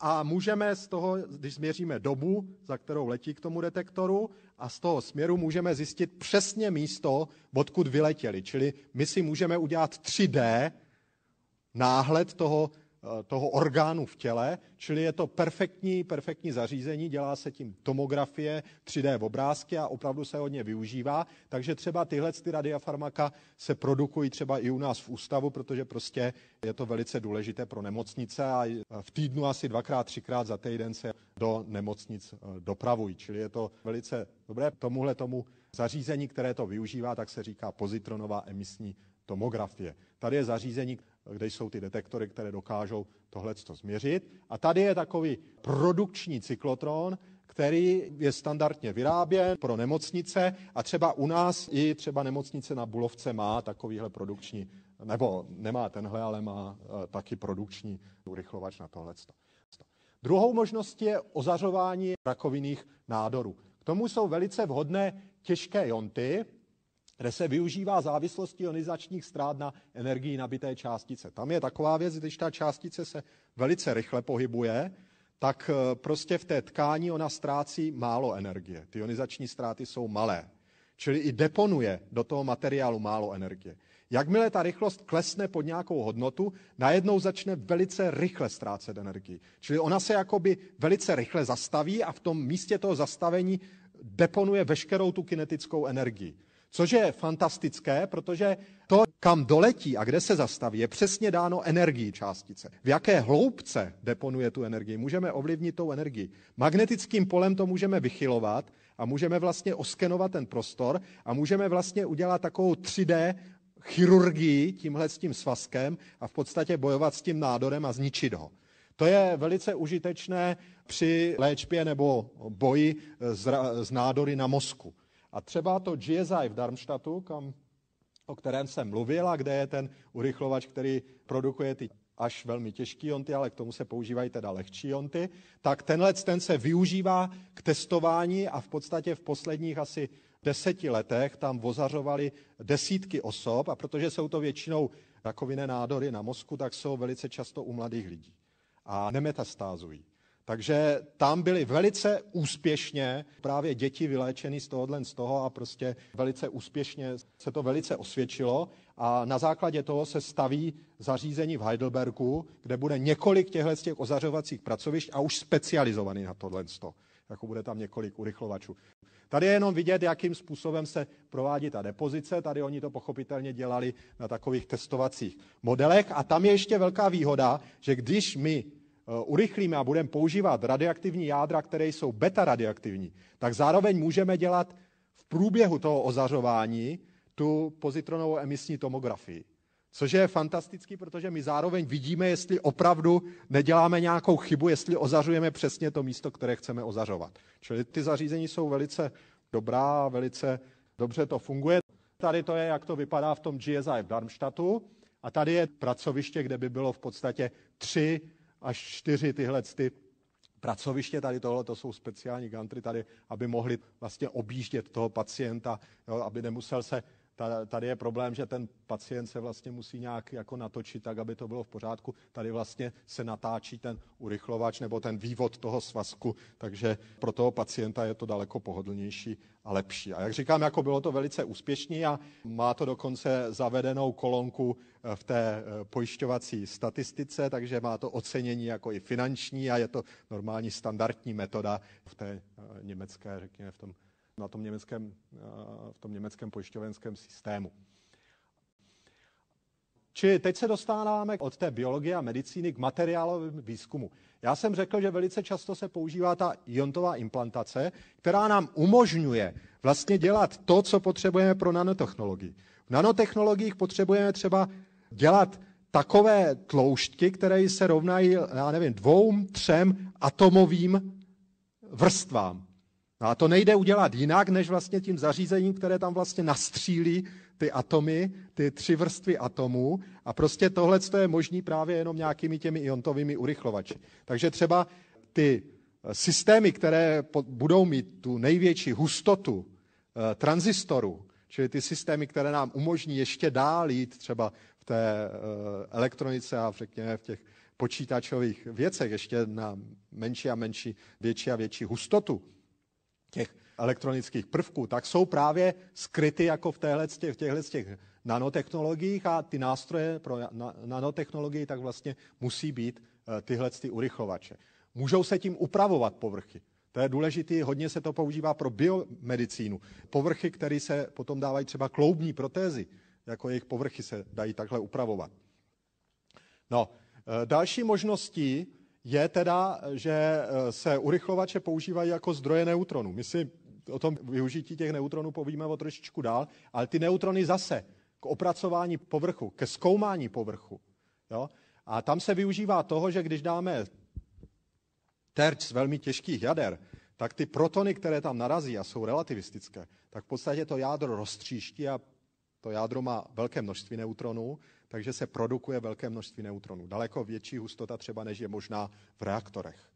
a můžeme z toho, když změříme dobu, za kterou letí k tomu detektoru, a z toho směru můžeme zjistit přesně místo, odkud vyletěli. Čili my si můžeme udělat 3D náhled toho, eh, toho orgánu v těle, čili je to perfektní, perfektní zařízení, dělá se tím tomografie, 3D v obrázky a opravdu se hodně využívá, takže třeba tyhle ty radiofarmaka se produkují třeba i u nás v ústavu, protože prostě je to velice důležité pro nemocnice a eh, v týdnu asi dvakrát, třikrát za týden se do nemocnic eh, dopravují, čili je to velice dobré. Tomuhle tomu Zařízení, které to využívá, tak se říká pozitronová emisní tomografie. Tady je zařízení, kde jsou ty detektory, které dokážou tohle změřit. A tady je takový produkční cyklotron, který je standardně vyráběn pro nemocnice a třeba u nás i třeba nemocnice na Bulovce má takovýhle produkční, nebo nemá tenhle, ale má eh, taky produkční urychlovač na tohle. Druhou možností je ozařování rakovinných nádorů. K tomu jsou velice vhodné těžké jonty, kde se využívá závislosti ionizačních strát na energii nabité částice. Tam je taková věc, když ta částice se velice rychle pohybuje, tak eh, prostě v té tkání ona ztrácí málo energie. Ty ionizační ztráty jsou malé. Čili i deponuje do toho materiálu málo energie. Jakmile ta rychlost klesne pod nějakou hodnotu, najednou začne velice rychle ztrácet energii. Čili ona se jakoby velice rychle zastaví a v tom místě toho zastavení deponuje veškerou tu kinetickou energii. Což je fantastické, protože to, kam doletí a kde se zastaví, je přesně dáno energií částice. V jaké hloubce deponuje tu energii, můžeme ovlivnit tou energii. Magnetickým polem to můžeme vychylovat a můžeme vlastně oskenovat ten prostor a můžeme vlastně udělat takovou 3D chirurgii tímhle s tím svazkem a v podstatě bojovat s tím nádorem a zničit ho. To je velice užitečné při léčbě nebo boji z nádory na mozku. A třeba to GSI v Darmstadtu, kam, o kterém jsem mluvil, a kde je ten urychlovač, který produkuje ty až velmi těžké jonty, ale k tomu se používají teda lehčí jonty, tak tenhle ten se využívá k testování a v podstatě v posledních asi deseti letech tam vozařovali desítky osob a protože jsou to většinou rakovinné nádory na mozku, tak jsou velice často u mladých lidí a nemetastázují. Takže tam byly velice úspěšně právě děti vyléčeny z tohohle z toho a prostě velice úspěšně se to velice osvědčilo a na základě toho se staví zařízení v Heidelbergu, kde bude několik těchto z těch ozařovacích pracovišť a už specializovaný na tohle to. Jako bude tam několik urychlovačů. Tady je jenom vidět, jakým způsobem se provádí ta depozice. Tady oni to pochopitelně dělali na takových testovacích modelech. A tam je ještě velká výhoda, že když my Eh, urychlíme a budeme používat radioaktivní jádra, které jsou beta radioaktivní, tak zároveň můžeme dělat v průběhu toho ozařování tu pozitronovou emisní tomografii. Což je fantastický, protože my zároveň vidíme, jestli opravdu neděláme nějakou chybu, jestli ozařujeme přesně to místo, které chceme ozařovat. Čili ty zařízení jsou velice dobrá, velice dobře to funguje. Tady to je, jak to vypadá v tom GSI v Darmstadtu. A tady je pracoviště, kde by bylo v podstatě tři až čtyři tyhle ty pracoviště, tady tohle to jsou speciální gantry tady, aby mohli vlastně objíždět toho pacienta, jo, aby nemusel se Tady je problém, že ten pacient se vlastně musí nějak jako natočit tak, aby to bylo v pořádku. Tady vlastně se natáčí ten urychlovač nebo ten vývod toho svazku, takže pro toho pacienta je to daleko pohodlnější a lepší. A jak říkám, jako bylo to velice úspěšný a má to dokonce zavedenou kolonku eh, v té eh, pojišťovací statistice, takže má to ocenění jako i finanční a je to normální standardní metoda v té eh, německé, řekněme, v tom na tom německém, eh, v tom německém pojišťovenském systému. Či teď se dostáváme od té biologie a medicíny k materiálovým výzkumu. Já jsem řekl, že velice často se používá ta iontová implantace, která nám umožňuje vlastně dělat to, co potřebujeme pro nanotechnologii. V nanotechnologiích potřebujeme třeba dělat takové tloušťky, které se rovnají, já nevím, dvou, třem atomovým vrstvám. No a to nejde udělat jinak, než vlastně tím zařízením, které tam vlastně nastřílí ty atomy, ty tři vrstvy atomů. A prostě tohle je možný právě jenom nějakými těmi iontovými urychlovači. Takže třeba ty eh, systémy, které budou mít tu největší hustotu eh, transistoru, čili ty systémy, které nám umožní ještě dál jít třeba v té eh, elektronice a v, řekněme v těch počítačových věcech ještě na menší a menší, větší a větší hustotu, těch elektronických prvků, tak jsou právě skryty jako v, téhle, v těchto těch nanotechnologiích a ty nástroje pro nanotechnologii tak vlastně musí být eh, tyhle ty urychlovače. Můžou se tím upravovat povrchy. To je důležité, hodně se to používá pro biomedicínu. Povrchy, které se potom dávají třeba kloubní protézy, jako jejich povrchy se dají takhle upravovat. No, eh, další možností je teda, že eh, se urychlovače používají jako zdroje neutronů. My si o tom využití těch neutronů povíme o trošičku dál, ale ty neutrony zase k opracování povrchu, ke zkoumání povrchu. Jo? A tam se využívá toho, že když dáme terč z velmi těžkých jader, tak ty protony, které tam narazí a jsou relativistické, tak v podstatě to jádro roztříští a to jádro má velké množství neutronů takže se produkuje velké množství neutronů. Daleko větší hustota třeba, než je možná v reaktorech.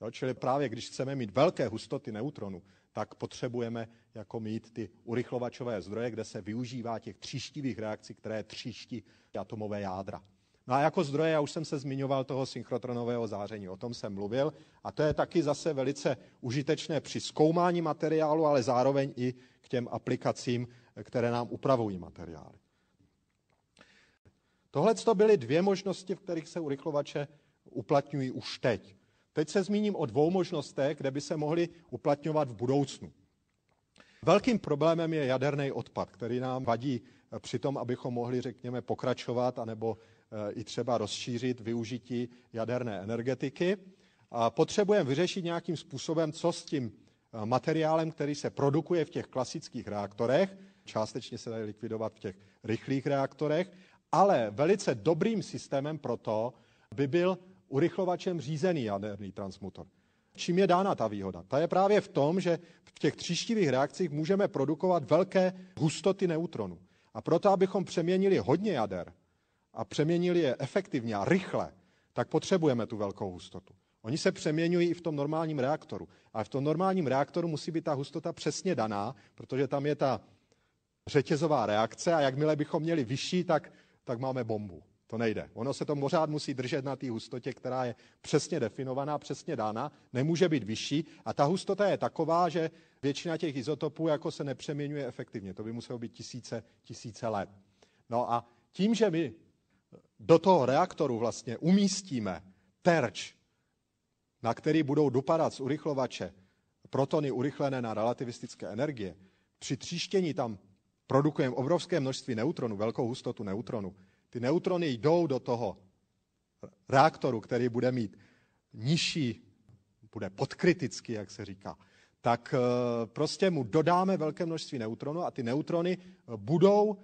Jo, čili právě když chceme mít velké hustoty neutronů, tak potřebujeme jako mít ty urychlovačové zdroje, kde se využívá těch tříštivých reakcí, které tříští atomové jádra. No a jako zdroje, já už jsem se zmiňoval toho synchrotronového záření, o tom jsem mluvil. A to je taky zase velice užitečné při zkoumání materiálu, ale zároveň i k těm aplikacím, které nám upravují materiály. Tohle to byly dvě možnosti, v kterých se urychlovače uplatňují už teď. Teď se zmíním o dvou možnostech, kde by se mohly uplatňovat v budoucnu. Velkým problémem je jaderný odpad, který nám vadí při tom, abychom mohli, řekněme, pokračovat anebo eh, i třeba rozšířit využití jaderné energetiky. Potřebujeme vyřešit nějakým způsobem, co s tím eh, materiálem, který se produkuje v těch klasických reaktorech, částečně se dají likvidovat v těch rychlých reaktorech, ale velice dobrým systémem pro to, by byl urychlovačem řízený jaderný transmutor. Čím je dána ta výhoda? Ta je právě v tom, že v těch tříštivých reakcích můžeme produkovat velké hustoty neutronů. A proto, abychom přeměnili hodně jader a přeměnili je efektivně a rychle, tak potřebujeme tu velkou hustotu. Oni se přeměňují i v tom normálním reaktoru. A v tom normálním reaktoru musí být ta hustota přesně daná, protože tam je ta řetězová reakce a jakmile bychom měli vyšší, tak tak máme bombu. To nejde. Ono se to pořád musí držet na té hustotě, která je přesně definovaná, přesně dána, nemůže být vyšší a ta hustota je taková, že většina těch izotopů jako se nepřeměňuje efektivně. To by muselo být tisíce, tisíce let. No a tím, že my do toho reaktoru vlastně umístíme terč, na který budou dopadat z urychlovače protony urychlené na relativistické energie, při tříštění tam produkujeme obrovské množství neutronů, velkou hustotu neutronů. Ty neutrony jdou do toho reaktoru, který bude mít nižší, bude podkritický, jak se říká, tak eh, prostě mu dodáme velké množství neutronů a ty neutrony eh, budou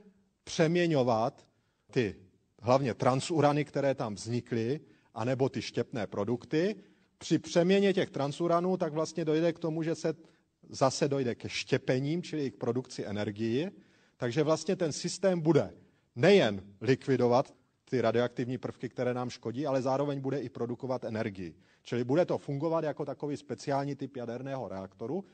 přeměňovat ty hlavně transurany, které tam vznikly, anebo ty štěpné produkty. Při přeměně těch transuranů tak vlastně dojde k tomu, že se zase dojde ke štěpením, čili k produkci energie. Takže vlastně ten systém bude nejen likvidovat ty radioaktivní prvky, které nám škodí, ale zároveň bude i produkovat energii. Čili bude to fungovat jako takový speciální typ jaderného reaktoru.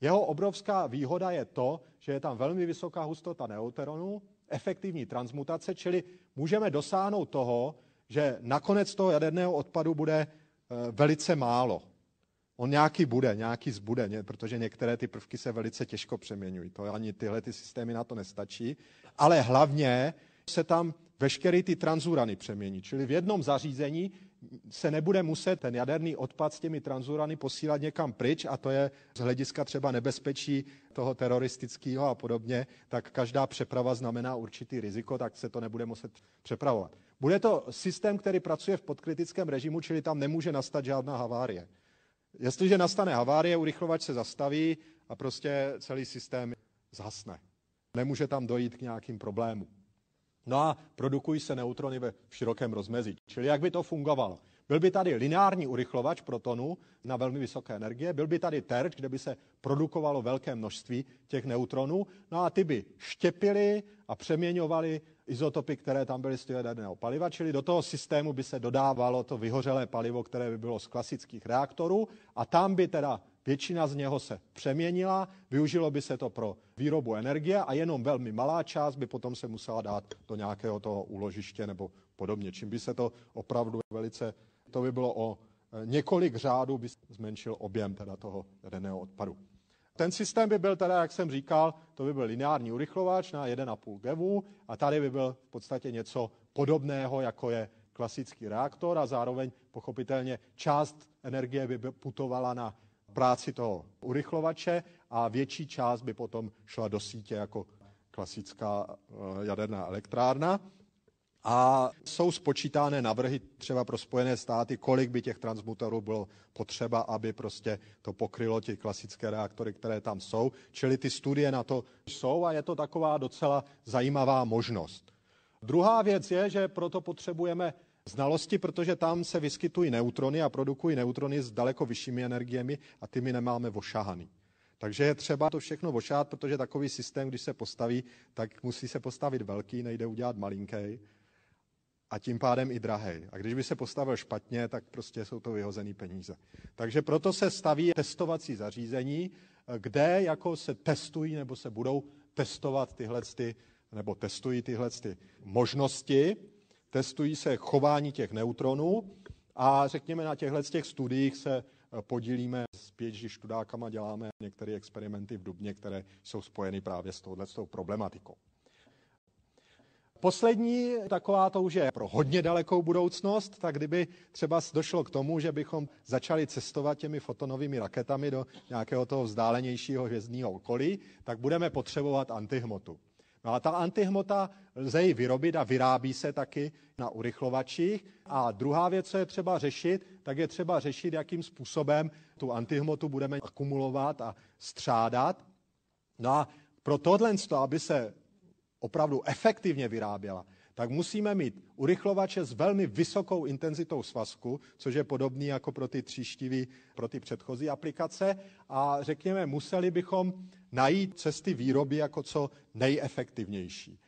Jeho obrovská výhoda je to, že je tam velmi vysoká hustota neutronů, efektivní transmutace, čili můžeme dosáhnout toho, že nakonec toho jaderného odpadu bude eh, velice málo. On nějaký bude, nějaký zbude, ne? protože některé ty prvky se velice těžko přeměňují. To ani tyhle ty systémy na to nestačí. Ale hlavně se tam veškeré ty transurany přemění. Čili v jednom zařízení se nebude muset ten jaderný odpad s těmi transurany posílat někam pryč a to je z hlediska třeba nebezpečí toho teroristického a podobně, tak každá přeprava znamená určitý riziko, tak se to nebude muset přepravovat. Bude to systém, který pracuje v podkritickém režimu, čili tam nemůže nastat žádná havárie. Jestliže nastane havárie, urychlovač se zastaví a prostě celý systém zhasne. Nemůže tam dojít k nějakým problémům. No a produkují se neutrony ve širokém rozmezí. Čili jak by to fungovalo? Byl by tady lineární urychlovač protonů na velmi vysoké energie, byl by tady terč, kde by se produkovalo velké množství těch neutronů, no a ty by štěpily a přeměňovaly izotopy, které tam byly z jaderného paliva, čili do toho systému by se dodávalo to vyhořelé palivo, které by bylo z klasických reaktorů a tam by teda většina z něho se přeměnila, využilo by se to pro výrobu energie a jenom velmi malá část by potom se musela dát do nějakého toho úložiště nebo podobně. Čím by se to opravdu velice, to by bylo o e, několik řádů by zmenšil objem teda toho jaderného odpadu ten systém by byl teda, jak jsem říkal, to by byl lineární urychlovač na 1,5 GeV a tady by byl v podstatě něco podobného, jako je klasický reaktor a zároveň pochopitelně část energie by putovala na práci toho urychlovače a větší část by potom šla do sítě jako klasická eh, jaderná elektrárna. A jsou spočítány navrhy třeba pro Spojené státy, kolik by těch transmutorů bylo potřeba, aby prostě to pokrylo ty klasické reaktory, které tam jsou. Čili ty studie na to jsou a je to taková docela zajímavá možnost. Druhá věc je, že proto potřebujeme znalosti, protože tam se vyskytují neutrony a produkují neutrony s daleko vyššími energiemi a ty my nemáme vošahaný. Takže je třeba to všechno ošát, protože takový systém, když se postaví, tak musí se postavit velký, nejde udělat malinký a tím pádem i drahej. A když by se postavil špatně, tak prostě jsou to vyhozené peníze. Takže proto se staví testovací zařízení, kde jako se testují nebo se budou testovat tyhle ty, nebo testují tyhle ty možnosti, testují se chování těch neutronů a řekněme na těchhle těch studiích se eh, podílíme s PhD študákama, děláme některé experimenty v Dubně, které jsou spojeny právě s touhle problematikou. Poslední taková to už je pro hodně dalekou budoucnost, tak kdyby třeba došlo k tomu, že bychom začali cestovat těmi fotonovými raketami do nějakého toho vzdálenějšího hvězdního okolí, tak budeme potřebovat antihmotu. No a ta antihmota lze ji vyrobit a vyrábí se taky na urychlovačích. A druhá věc, co je třeba řešit, tak je třeba řešit, jakým způsobem tu antihmotu budeme akumulovat a střádat. No a pro tohle, aby se opravdu efektivně vyráběla, tak musíme mít urychlovače s velmi vysokou intenzitou svazku, což je podobný jako pro ty tříštivý, pro ty předchozí aplikace. A řekněme, museli bychom najít cesty výroby jako co nejefektivnější.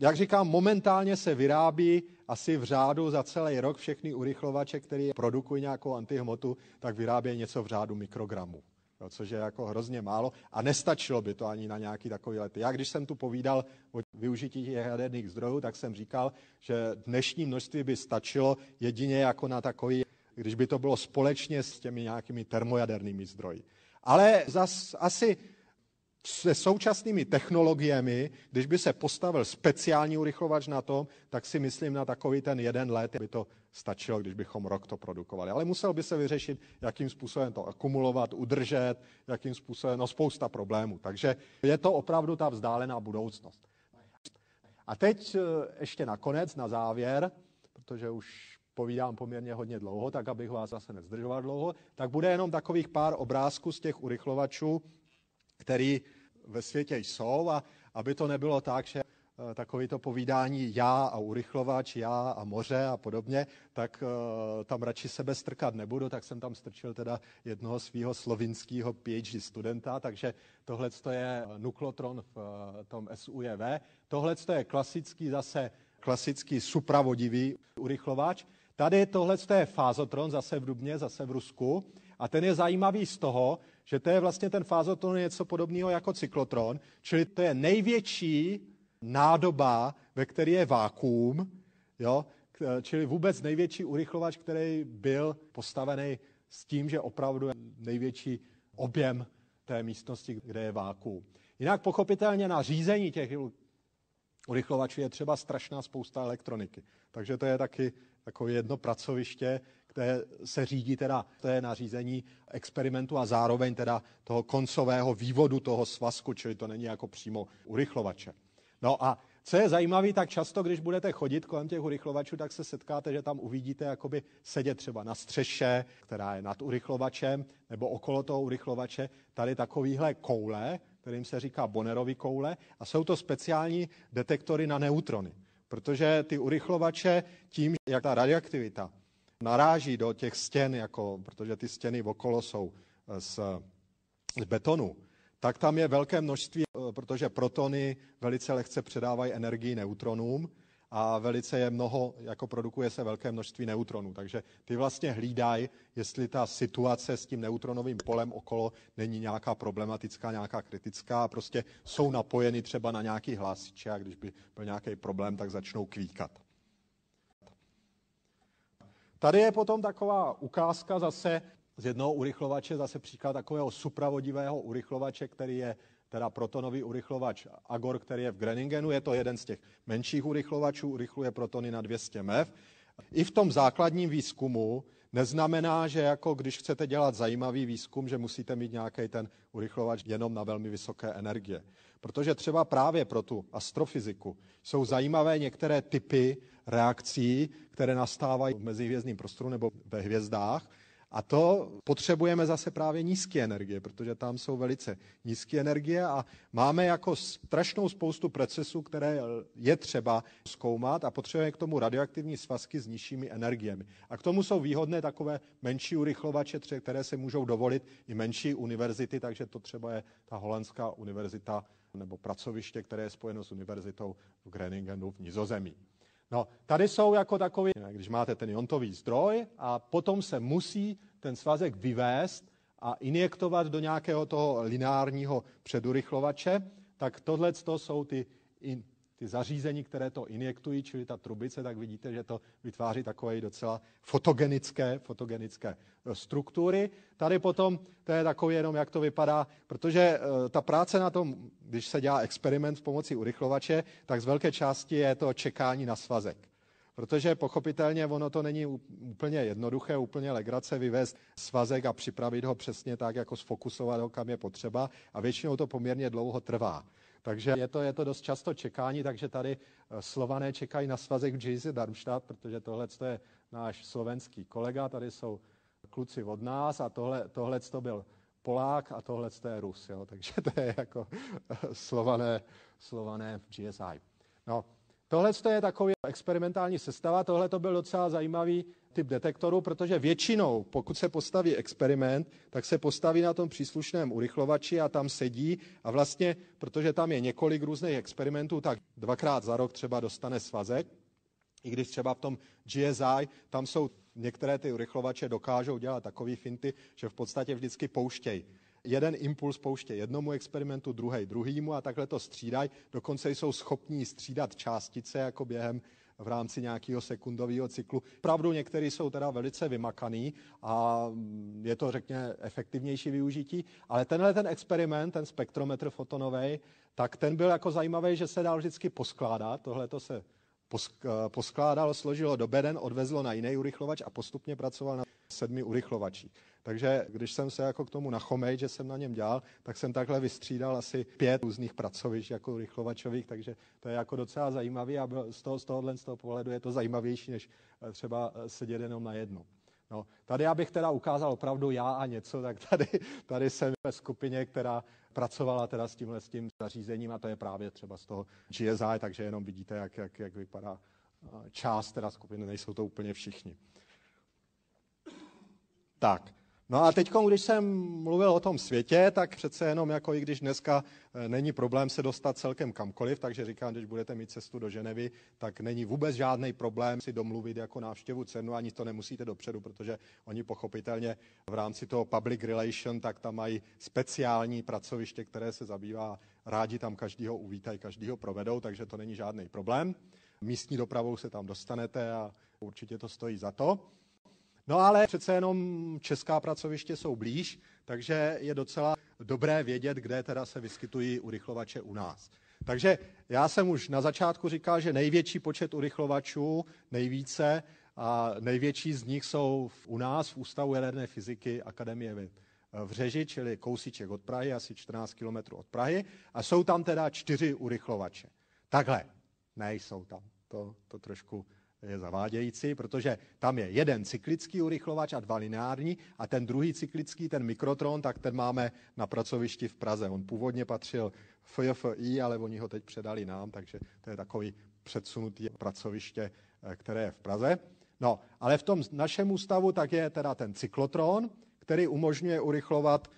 Jak říkám, momentálně se vyrábí asi v řádu za celý rok všechny urychlovače, které produkují nějakou antihmotu, tak vyrábějí něco v řádu mikrogramů jo, no, což je jako hrozně málo a nestačilo by to ani na nějaký takový lety. Já když jsem tu povídal o využití těch jaderných zdrojů, tak jsem říkal, že dnešní množství by stačilo jedině jako na takový, když by to bylo společně s těmi nějakými termojadernými zdroji. Ale zas asi se současnými technologiemi, když by se postavil speciální urychlovač na tom, tak si myslím na takový ten jeden let by to stačilo, když bychom rok to produkovali. Ale musel by se vyřešit, jakým způsobem to akumulovat, udržet, jakým způsobem, no spousta problémů. Takže je to opravdu ta vzdálená budoucnost. A teď eh, ještě nakonec, na závěr, protože už povídám poměrně hodně dlouho, tak abych vás zase nezdržoval dlouho, tak bude jenom takových pár obrázků z těch urychlovačů, který ve světě jsou a aby to nebylo tak, že eh, takový to povídání já a urychlovač, já a moře a podobně, tak eh, tam radši sebe strkat nebudu, tak jsem tam strčil teda jednoho svého slovinského PhD studenta, takže tohle je eh, nuklotron v tom SUJV. Tohle je klasický zase klasický supravodivý urychlovač. Tady tohle je fázotron, zase v Dubně, zase v Rusku. A ten je zajímavý z toho, že to je vlastně ten fázotron něco podobného jako cyklotron, čili to je největší nádoba, ve které je vákuum, jo? Eh, čili vůbec největší urychlovač, který byl postavený s tím, že opravdu je největší objem té místnosti, kde je vákuum. Jinak pochopitelně na řízení těch urychlovačů je třeba strašná spousta elektroniky. Takže to je taky jako jedno pracoviště, které se řídí teda to je nařízení experimentu a zároveň teda toho koncového vývodu toho svazku, čili to není jako přímo urychlovače. No a co je zajímavé, tak často, když budete chodit kolem těch urychlovačů, tak se setkáte, že tam uvidíte jakoby sedět třeba na střeše, která je nad urychlovačem, nebo okolo toho urychlovače, tady takovýhle koule, kterým se říká Bonnerovy koule, a jsou to speciální detektory na neutrony. Protože ty urychlovače tím, jak ta radioaktivita naráží do těch stěn, jako, protože ty stěny okolo jsou eh, z, z betonu, tak tam je velké množství, eh, protože protony velice lehce předávají energii neutronům a velice je mnoho, jako produkuje se velké množství neutronů. Takže ty vlastně hlídají, jestli ta situace s tím neutronovým polem okolo není nějaká problematická, nějaká kritická. Prostě jsou napojeny třeba na nějaký hlásiče a když by byl nějaký problém, tak začnou kvíkat. Tady je potom taková ukázka zase z jednoho urychlovače, zase příklad takového supravodivého urychlovače, který je teda protonový urychlovač Agor, který je v Greningenu, je to jeden z těch menších urychlovačů, urychluje protony na 200 MeV. I v tom základním výzkumu neznamená, že jako když chcete dělat zajímavý výzkum, že musíte mít nějaký ten urychlovač jenom na velmi vysoké energie. Protože třeba právě pro tu astrofyziku jsou zajímavé některé typy reakcí, které nastávají v mezihvězdním prostoru nebo ve hvězdách. A to potřebujeme zase právě nízké energie, protože tam jsou velice nízké energie a máme jako strašnou spoustu procesů, které je třeba zkoumat a potřebujeme k tomu radioaktivní svazky s nižšími energiemi. A k tomu jsou výhodné takové menší urychlovače, které se můžou dovolit i menší univerzity, takže to třeba je ta holandská univerzita nebo pracoviště, které je spojeno s univerzitou v Greningenu v Nizozemí. No, tady jsou jako takový, když máte ten jontový zdroj a potom se musí ten svazek vyvést a injektovat do nějakého toho lineárního předurychlovače, tak tohle jsou ty ty zařízení, které to injektují, čili ta trubice, tak vidíte, že to vytváří takové docela fotogenické, fotogenické e, struktury. Tady potom to je takové jenom, jak to vypadá, protože e, ta práce na tom, když se dělá experiment pomocí urychlovače, tak z velké části je to čekání na svazek. Protože pochopitelně ono to není úplně jednoduché, úplně legrace vyvést svazek a připravit ho přesně tak, jako sfokusovat ho, kam je potřeba a většinou to poměrně dlouho trvá. Takže je to, je to dost často čekání, takže tady eh, slované čekají na svazek Jizy Darmstadt, protože tohle je náš slovenský kolega, tady jsou kluci od nás a tohle, tohle to byl Polák a tohle je Rus, jo? takže to je jako eh, slované, slované GSI. No, tohle je takový experimentální sestava, tohle to byl docela zajímavý typ detektoru, protože většinou, pokud se postaví experiment, tak se postaví na tom příslušném urychlovači a tam sedí a vlastně, protože tam je několik různých experimentů, tak dvakrát za rok třeba dostane svazek, i když třeba v tom GSI tam jsou některé ty urychlovače dokážou dělat takové finty, že v podstatě vždycky pouštějí jeden impuls pouště jednomu experimentu, druhý druhýmu a takhle to střídají. Dokonce jsou schopní střídat částice jako během v rámci nějakého sekundového cyklu. Pravdu některé jsou teda velice vymakaný a je to, řekně, efektivnější využití, ale tenhle ten experiment, ten spektrometr fotonový, tak ten byl jako zajímavý, že se dal vždycky poskládat, tohle to se eh, poskládalo, složilo do beden, odvezlo na jiný urychlovač a postupně pracoval na sedmi urychlovačí. Takže když jsem se jako k tomu nachomej, že jsem na něm dělal, tak jsem takhle vystřídal asi pět různých pracovišť jako urychlovačových, takže to je jako docela zajímavý a z, toho, z tohohle z toho pohledu je to zajímavější, než eh, třeba eh, sedět jenom na jednu. No, tady, abych teda ukázal opravdu já a něco, tak tady, tady jsem ve skupině, která pracovala teda s tímhle s tím zařízením a to je právě třeba z toho GSI, takže jenom vidíte, jak, jak, jak vypadá eh, část teda skupiny, nejsou to úplně všichni. Tak, No a teď, když jsem mluvil o tom světě, tak přece jenom, jako i když dneska e, není problém se dostat celkem kamkoliv, takže říkám, když budete mít cestu do Ženevy, tak není vůbec žádný problém si domluvit jako návštěvu cenu, ani to nemusíte dopředu, protože oni pochopitelně v rámci toho public relation, tak tam mají speciální pracoviště, které se zabývá, rádi tam každýho uvítají, každýho provedou, takže to není žádný problém. Místní dopravou se tam dostanete a určitě to stojí za to. No ale přece jenom česká pracoviště jsou blíž, takže je docela dobré vědět, kde teda se vyskytují urychlovače u nás. Takže já jsem už na začátku říkal, že největší počet urychlovačů, nejvíce, a největší z nich jsou u nás v Ústavu jaderné fyziky Akademie věd v Řeži, čili kousíček od Prahy, asi 14 km od Prahy. A jsou tam teda čtyři urychlovače. Takhle, nejsou tam. To, to trošku je zavádějící, protože tam je jeden cyklický urychlovač a dva lineární a ten druhý cyklický, ten mikrotron, tak ten máme na pracovišti v Praze. On původně patřil FFI, ale oni ho teď předali nám, takže to je takový předsunutý pracoviště, eh, které je v Praze. No, ale v tom našem ústavu tak je teda ten cyklotron, který umožňuje urychlovat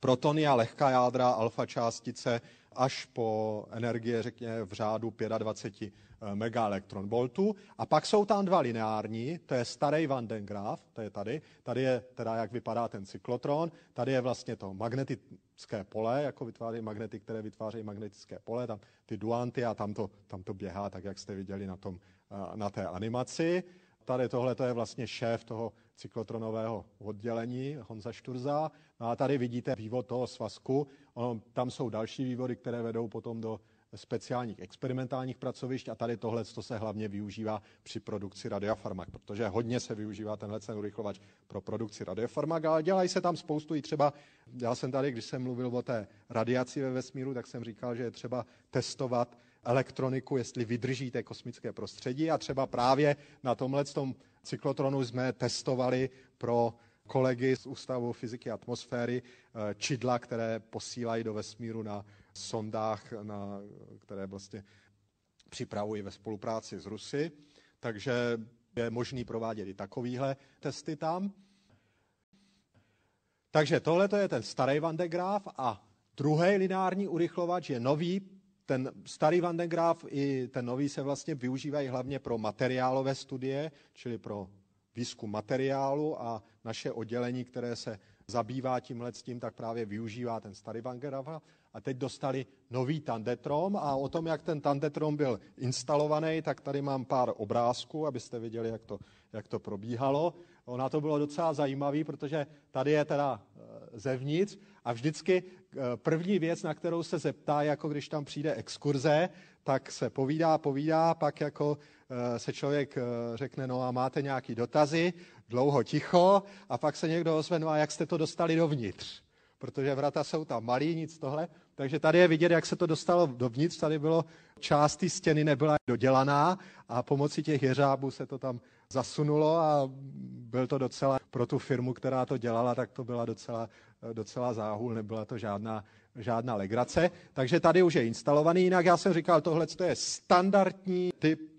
protony a lehká jádra alfa částice až po energie, řekněme, v řádu 25 eh, megaelektronvoltů. A pak jsou tam dva lineární, to je starý Van den Graaf, to je tady, tady je teda, jak vypadá ten cyklotron, tady je vlastně to magnetické pole, jako vytváří magnety, které vytvářejí magnetické pole, tam ty duanty a tam to, tam to běhá, tak jak jste viděli na, tom, eh, na té animaci. Tady tohle to je vlastně šéf toho cyklotronového oddělení Honza Šturza. No a tady vidíte vývod toho svazku. Ono, tam jsou další vývody, které vedou potom do speciálních experimentálních pracovišť a tady tohle to se hlavně využívá při produkci radiofarmak, protože hodně se využívá tenhle ten urychlovač pro produkci radiofarmak, ale dělají se tam spoustu i třeba, já jsem tady, když jsem mluvil o té radiaci ve vesmíru, tak jsem říkal, že je třeba testovat elektroniku, jestli vydrží té kosmické prostředí. A třeba právě na tomhle tom cyklotronu jsme testovali pro kolegy z Ústavu fyziky atmosféry eh, čidla, které posílají do vesmíru na sondách, na, které vlastně připravují ve spolupráci s Rusy. Takže je možný provádět i takovýhle testy tam. Takže tohle je ten starý Van de Graaf a druhý lineární urychlovač je nový ten starý Van den Graaf i ten nový se vlastně využívají hlavně pro materiálové studie, čili pro výzkum materiálu a naše oddělení, které se zabývá tímhle s tím, tak právě využívá ten starý Van Graaf. A teď dostali nový tandetrom a o tom, jak ten tandetrom byl instalovaný, tak tady mám pár obrázků, abyste viděli, jak to, jak to probíhalo. Ona to bylo docela zajímavé, protože tady je teda eh, zevnitř a vždycky eh, první věc, na kterou se zeptá, jako když tam přijde exkurze, tak se povídá, povídá, pak jako eh, se člověk eh, řekne, no a máte nějaký dotazy, dlouho ticho a pak se někdo ozve, no a jak jste to dostali dovnitř? Protože vrata jsou tam malý, nic tohle. Takže tady je vidět, jak se to dostalo dovnitř. Tady bylo, část té stěny nebyla dodělaná a pomocí těch jeřábů se to tam zasunulo a byl to docela pro tu firmu, která to dělala, tak to byla docela Eh, docela záhul, nebyla to žádná, žádná legrace. Takže tady už je instalovaný, jinak já jsem říkal, tohle to je standardní typ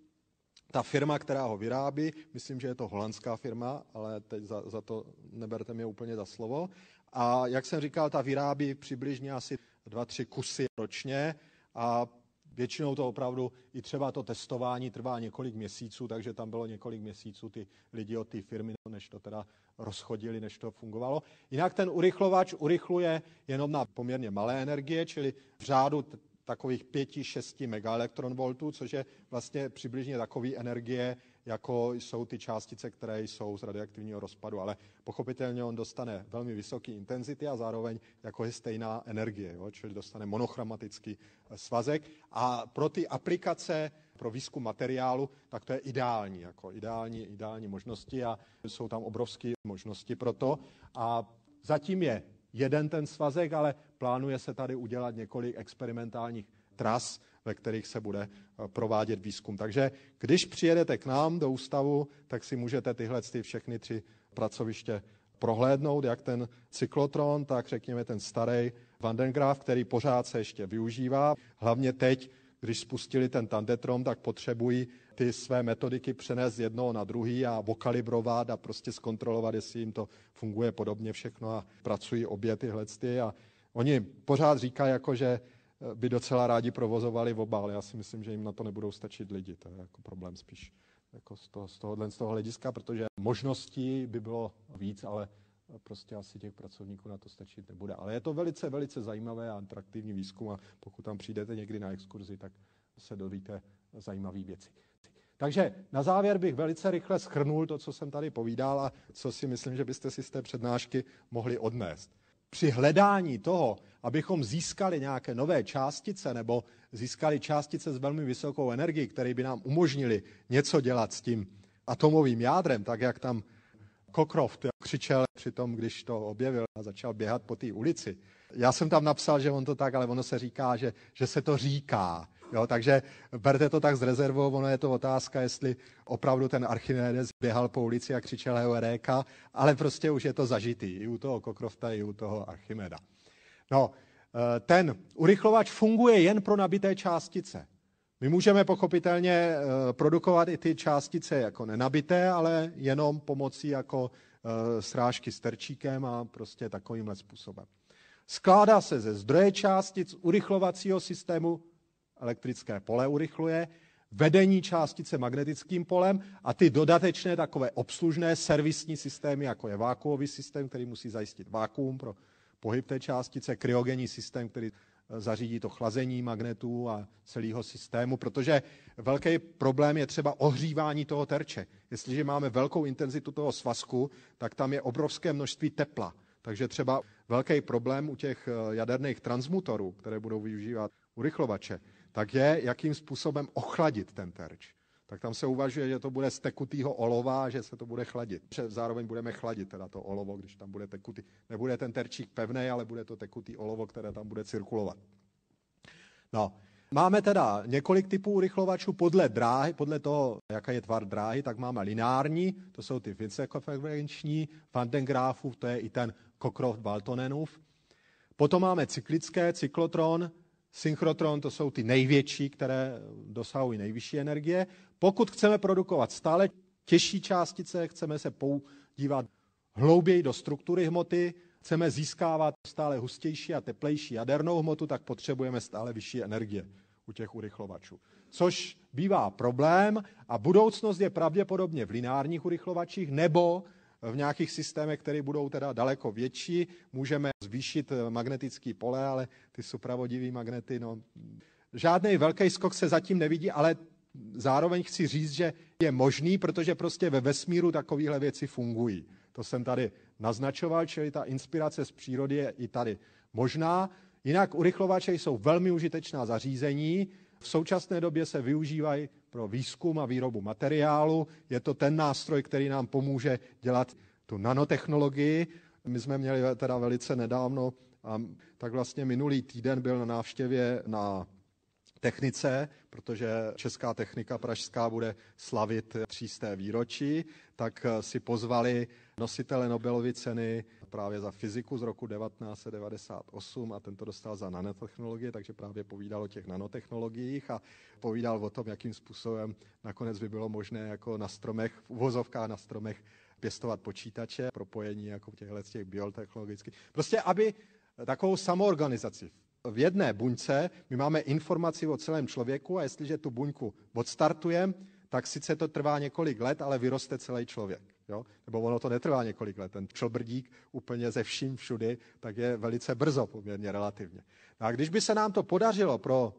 ta firma, která ho vyrábí, myslím, že je to holandská firma, ale teď za, za to neberte mě úplně za slovo. A jak jsem říkal, ta vyrábí přibližně asi 2-3 kusy ročně a většinou to opravdu, i třeba to testování trvá několik měsíců, takže tam bylo několik měsíců ty lidi od té firmy, než to teda rozchodili, než to fungovalo. Jinak ten urychlovač urychluje jenom na poměrně malé energie, čili v řádu t- takových 5-6 megaelektronvoltů, což je vlastně přibližně takové energie, jako jsou ty částice, které jsou z radioaktivního rozpadu. Ale pochopitelně on dostane velmi vysoké intenzity a zároveň jako je stejná energie, jo? čili dostane monochromatický eh, svazek. A pro ty aplikace, pro výzkum materiálu, tak to je ideální, jako ideální, ideální možnosti a jsou tam obrovské možnosti pro to. A zatím je jeden ten svazek, ale plánuje se tady udělat několik experimentálních tras ve kterých se bude eh, provádět výzkum. Takže když přijedete k nám do ústavu, tak si můžete tyhle ty všechny tři pracoviště prohlédnout, jak ten cyklotron, tak řekněme ten starý Vandengraf, který pořád se ještě využívá. Hlavně teď, když spustili ten tandetron, tak potřebují ty své metodiky přenést z jednoho na druhý a vokalibrovat a prostě zkontrolovat, jestli jim to funguje podobně všechno a pracují obě tyhle. A oni pořád říkají, jako, že by docela rádi provozovali obál. Já si myslím, že jim na to nebudou stačit lidi. To je jako problém spíš jako z, toho, z, tohohle, z toho hlediska, protože možností by bylo víc, ale prostě asi těch pracovníků na to stačit nebude. Ale je to velice, velice zajímavé a atraktivní výzkum a pokud tam přijdete někdy na exkurzi, tak se dovíte zajímavé věci. Takže na závěr bych velice rychle schrnul to, co jsem tady povídal a co si myslím, že byste si z té přednášky mohli odnést. Při hledání toho, abychom získali nějaké nové částice nebo získali částice s velmi vysokou energií, které by nám umožnili něco dělat s tím atomovým jádrem, tak jak tam Cockroft křičel při tom, když to objevil a začal běhat po té ulici. Já jsem tam napsal, že on to tak, ale ono se říká, že, že se to říká. Jo, takže berte to tak z rezervou, ono je to otázka, jestli opravdu ten Archimedes běhal po ulici a křičel Heuréka, ale prostě už je to zažitý i u toho Kokrofta, i u toho Archimeda. No, eh, ten urychlovač funguje jen pro nabité částice. My můžeme pochopitelně eh, produkovat i ty částice jako nenabité, ale jenom pomocí jako eh, srážky s terčíkem a prostě takovýmhle způsobem. Skládá se ze zdroje částic urychlovacího systému, elektrické pole urychluje, vedení částice magnetickým polem a ty dodatečné takové obslužné servisní systémy, jako je vákuový systém, který musí zajistit vákuum pro pohyb té částice, kryogenní systém, který eh, zařídí to chlazení magnetů a celého systému, protože velký problém je třeba ohřívání toho terče. Jestliže máme velkou intenzitu toho svazku, tak tam je obrovské množství tepla. Takže třeba velký problém u těch eh, jaderných transmutorů, které budou využívat urychlovače, tak je, jakým způsobem ochladit ten terč tak tam se uvažuje, že to bude z tekutého olova, že se to bude chladit. Zároveň budeme chladit teda to olovo, když tam bude tekutý. Nebude ten terčík pevný, ale bude to tekutý olovo, které tam bude cirkulovat. No, Máme teda několik typů urychlovačů podle dráhy, podle toho, jaká je tvar dráhy, tak máme lineární, to jsou ty vicekonferenční, Van den Graafův, to je i ten Cockroft-Baltonenův. Potom máme cyklické, cyklotron, Synchrotron to jsou ty největší, které dosahují nejvyšší energie. Pokud chceme produkovat stále těžší částice, chceme se podívat hlouběji do struktury hmoty, chceme získávat stále hustější a teplejší jadernou hmotu, tak potřebujeme stále vyšší energie u těch urychlovačů. Což bývá problém a budoucnost je pravděpodobně v lineárních urychlovačích nebo v nějakých systémech, které budou teda daleko větší, můžeme zvýšit eh, magnetické pole, ale ty supravodivé magnety, no, žádný velký skok se zatím nevidí, ale zároveň chci říct, že je možný, protože prostě ve vesmíru takovéhle věci fungují. To jsem tady naznačoval, čili ta inspirace z přírody je i tady možná. Jinak urychlovače jsou velmi užitečná zařízení. V současné době se využívají pro výzkum a výrobu materiálu. Je to ten nástroj, který nám pomůže dělat tu nanotechnologii. My jsme měli teda velice nedávno, tak vlastně minulý týden byl na návštěvě na technice, protože Česká technika pražská bude slavit třísté výročí, tak si pozvali nositele Nobelovy ceny právě za fyziku z roku 1998 a tento dostal za nanotechnologie, takže právě povídal o těch nanotechnologiích a povídal o tom, jakým způsobem nakonec by bylo možné jako na stromech, v uvozovkách na stromech pěstovat počítače, propojení jako těchto těch biotechnologických. Prostě, aby takovou samoorganizaci v jedné buňce, my máme informaci o celém člověku a jestliže tu buňku odstartujeme, tak sice to trvá několik let, ale vyroste celý člověk. Jo? Nebo ono to netrvá několik let. Ten čelbrdík úplně ze vším všudy, tak je velice brzo poměrně relativně. No a když by se nám to podařilo pro,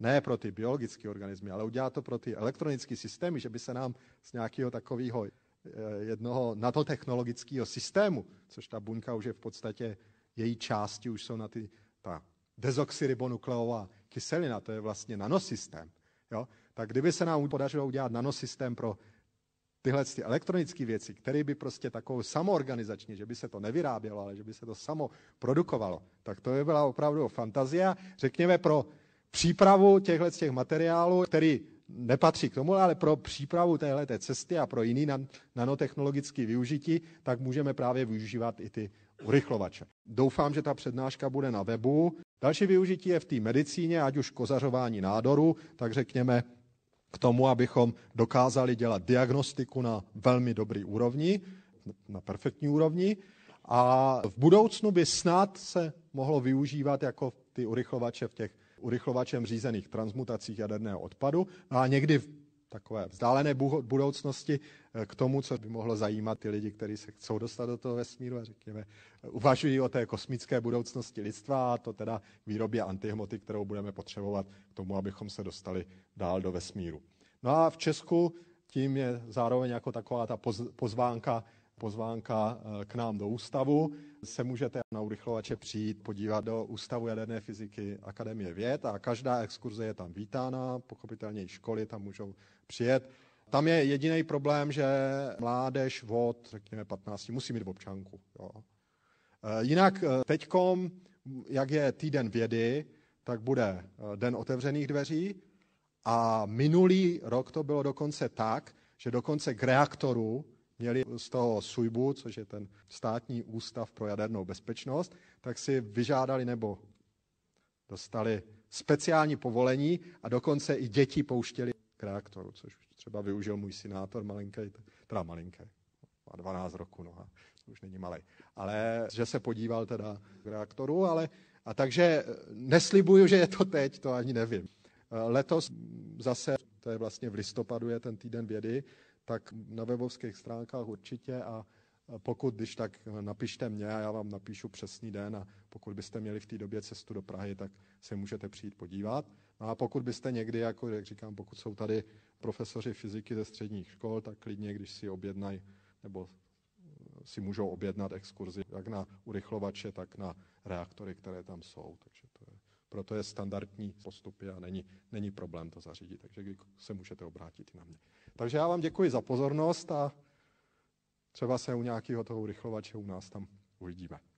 ne pro ty biologické organismy, ale udělat to pro ty elektronické systémy, že by se nám z nějakého takového eh, jednoho nanotechnologického systému, což ta buňka už je v podstatě, její části už jsou na ty, ta dezoxyribonukleová kyselina, to je vlastně nanosystém. Jo? Tak kdyby se nám podařilo udělat nanosystém pro tyhle ty elektronické věci, které by prostě takovou samoorganizačně, že by se to nevyrábělo, ale že by se to samo produkovalo, tak to by byla opravdu fantazia. Řekněme pro přípravu těchto těch materiálů, který nepatří k tomu, ale pro přípravu téhle té cesty a pro jiný nanotechnologický využití, tak můžeme právě využívat i ty urychlovače. Doufám, že ta přednáška bude na webu. Další využití je v té medicíně, ať už kozařování nádoru, tak řekněme k tomu, abychom dokázali dělat diagnostiku na velmi dobrý úrovni, na perfektní úrovni. A v budoucnu by snad se mohlo využívat jako ty urychlovače v těch urychlovačem řízených transmutacích jaderného odpadu. No a někdy v takové vzdálené budoucnosti eh, k tomu, co by mohlo zajímat ty lidi, kteří se chcou dostat do toho vesmíru a řekněme, uvažují o té kosmické budoucnosti lidstva a to teda výrobě antihmoty, kterou budeme potřebovat k tomu, abychom se dostali dál do vesmíru. No a v Česku tím je zároveň jako taková ta pozvánka pozvánka eh, k nám do ústavu, se můžete na urychlovače přijít podívat do Ústavu jaderné fyziky Akademie věd a každá exkurze je tam vítána, pochopitelně i školy tam můžou přijet. Tam je jediný problém, že mládež od, řekněme, 15 musí mít v občanku. Jo. Eh, jinak eh, teďkom, jak je týden vědy, tak bude den otevřených dveří a minulý rok to bylo dokonce tak, že dokonce k reaktoru měli z toho SUJBu, což je ten státní ústav pro jadernou bezpečnost, tak si vyžádali nebo dostali speciální povolení a dokonce i děti pouštěli k reaktoru, což třeba využil můj synátor malinký, teda malinký, má 12 roku, no a už není malý, ale že se podíval teda k reaktoru, ale a takže eh, neslibuju, že je to teď, to ani nevím. Eh, letos zase, to je vlastně v listopadu, je ten týden vědy, tak na webovských stránkách určitě a pokud, když tak napište mě a já vám napíšu přesný den a pokud byste měli v té době cestu do Prahy, tak se můžete přijít podívat. No a pokud byste někdy, jako jak říkám, pokud jsou tady profesoři fyziky ze středních škol, tak klidně, když si objednají nebo si můžou objednat exkurzi jak na urychlovače, tak na reaktory, které tam jsou. Takže to je, proto je standardní postupy a není, není problém to zařídit. Takže se můžete obrátit i na mě. Takže já vám děkuji za pozornost a třeba se u nějakého toho urychlovače u nás tam uvidíme.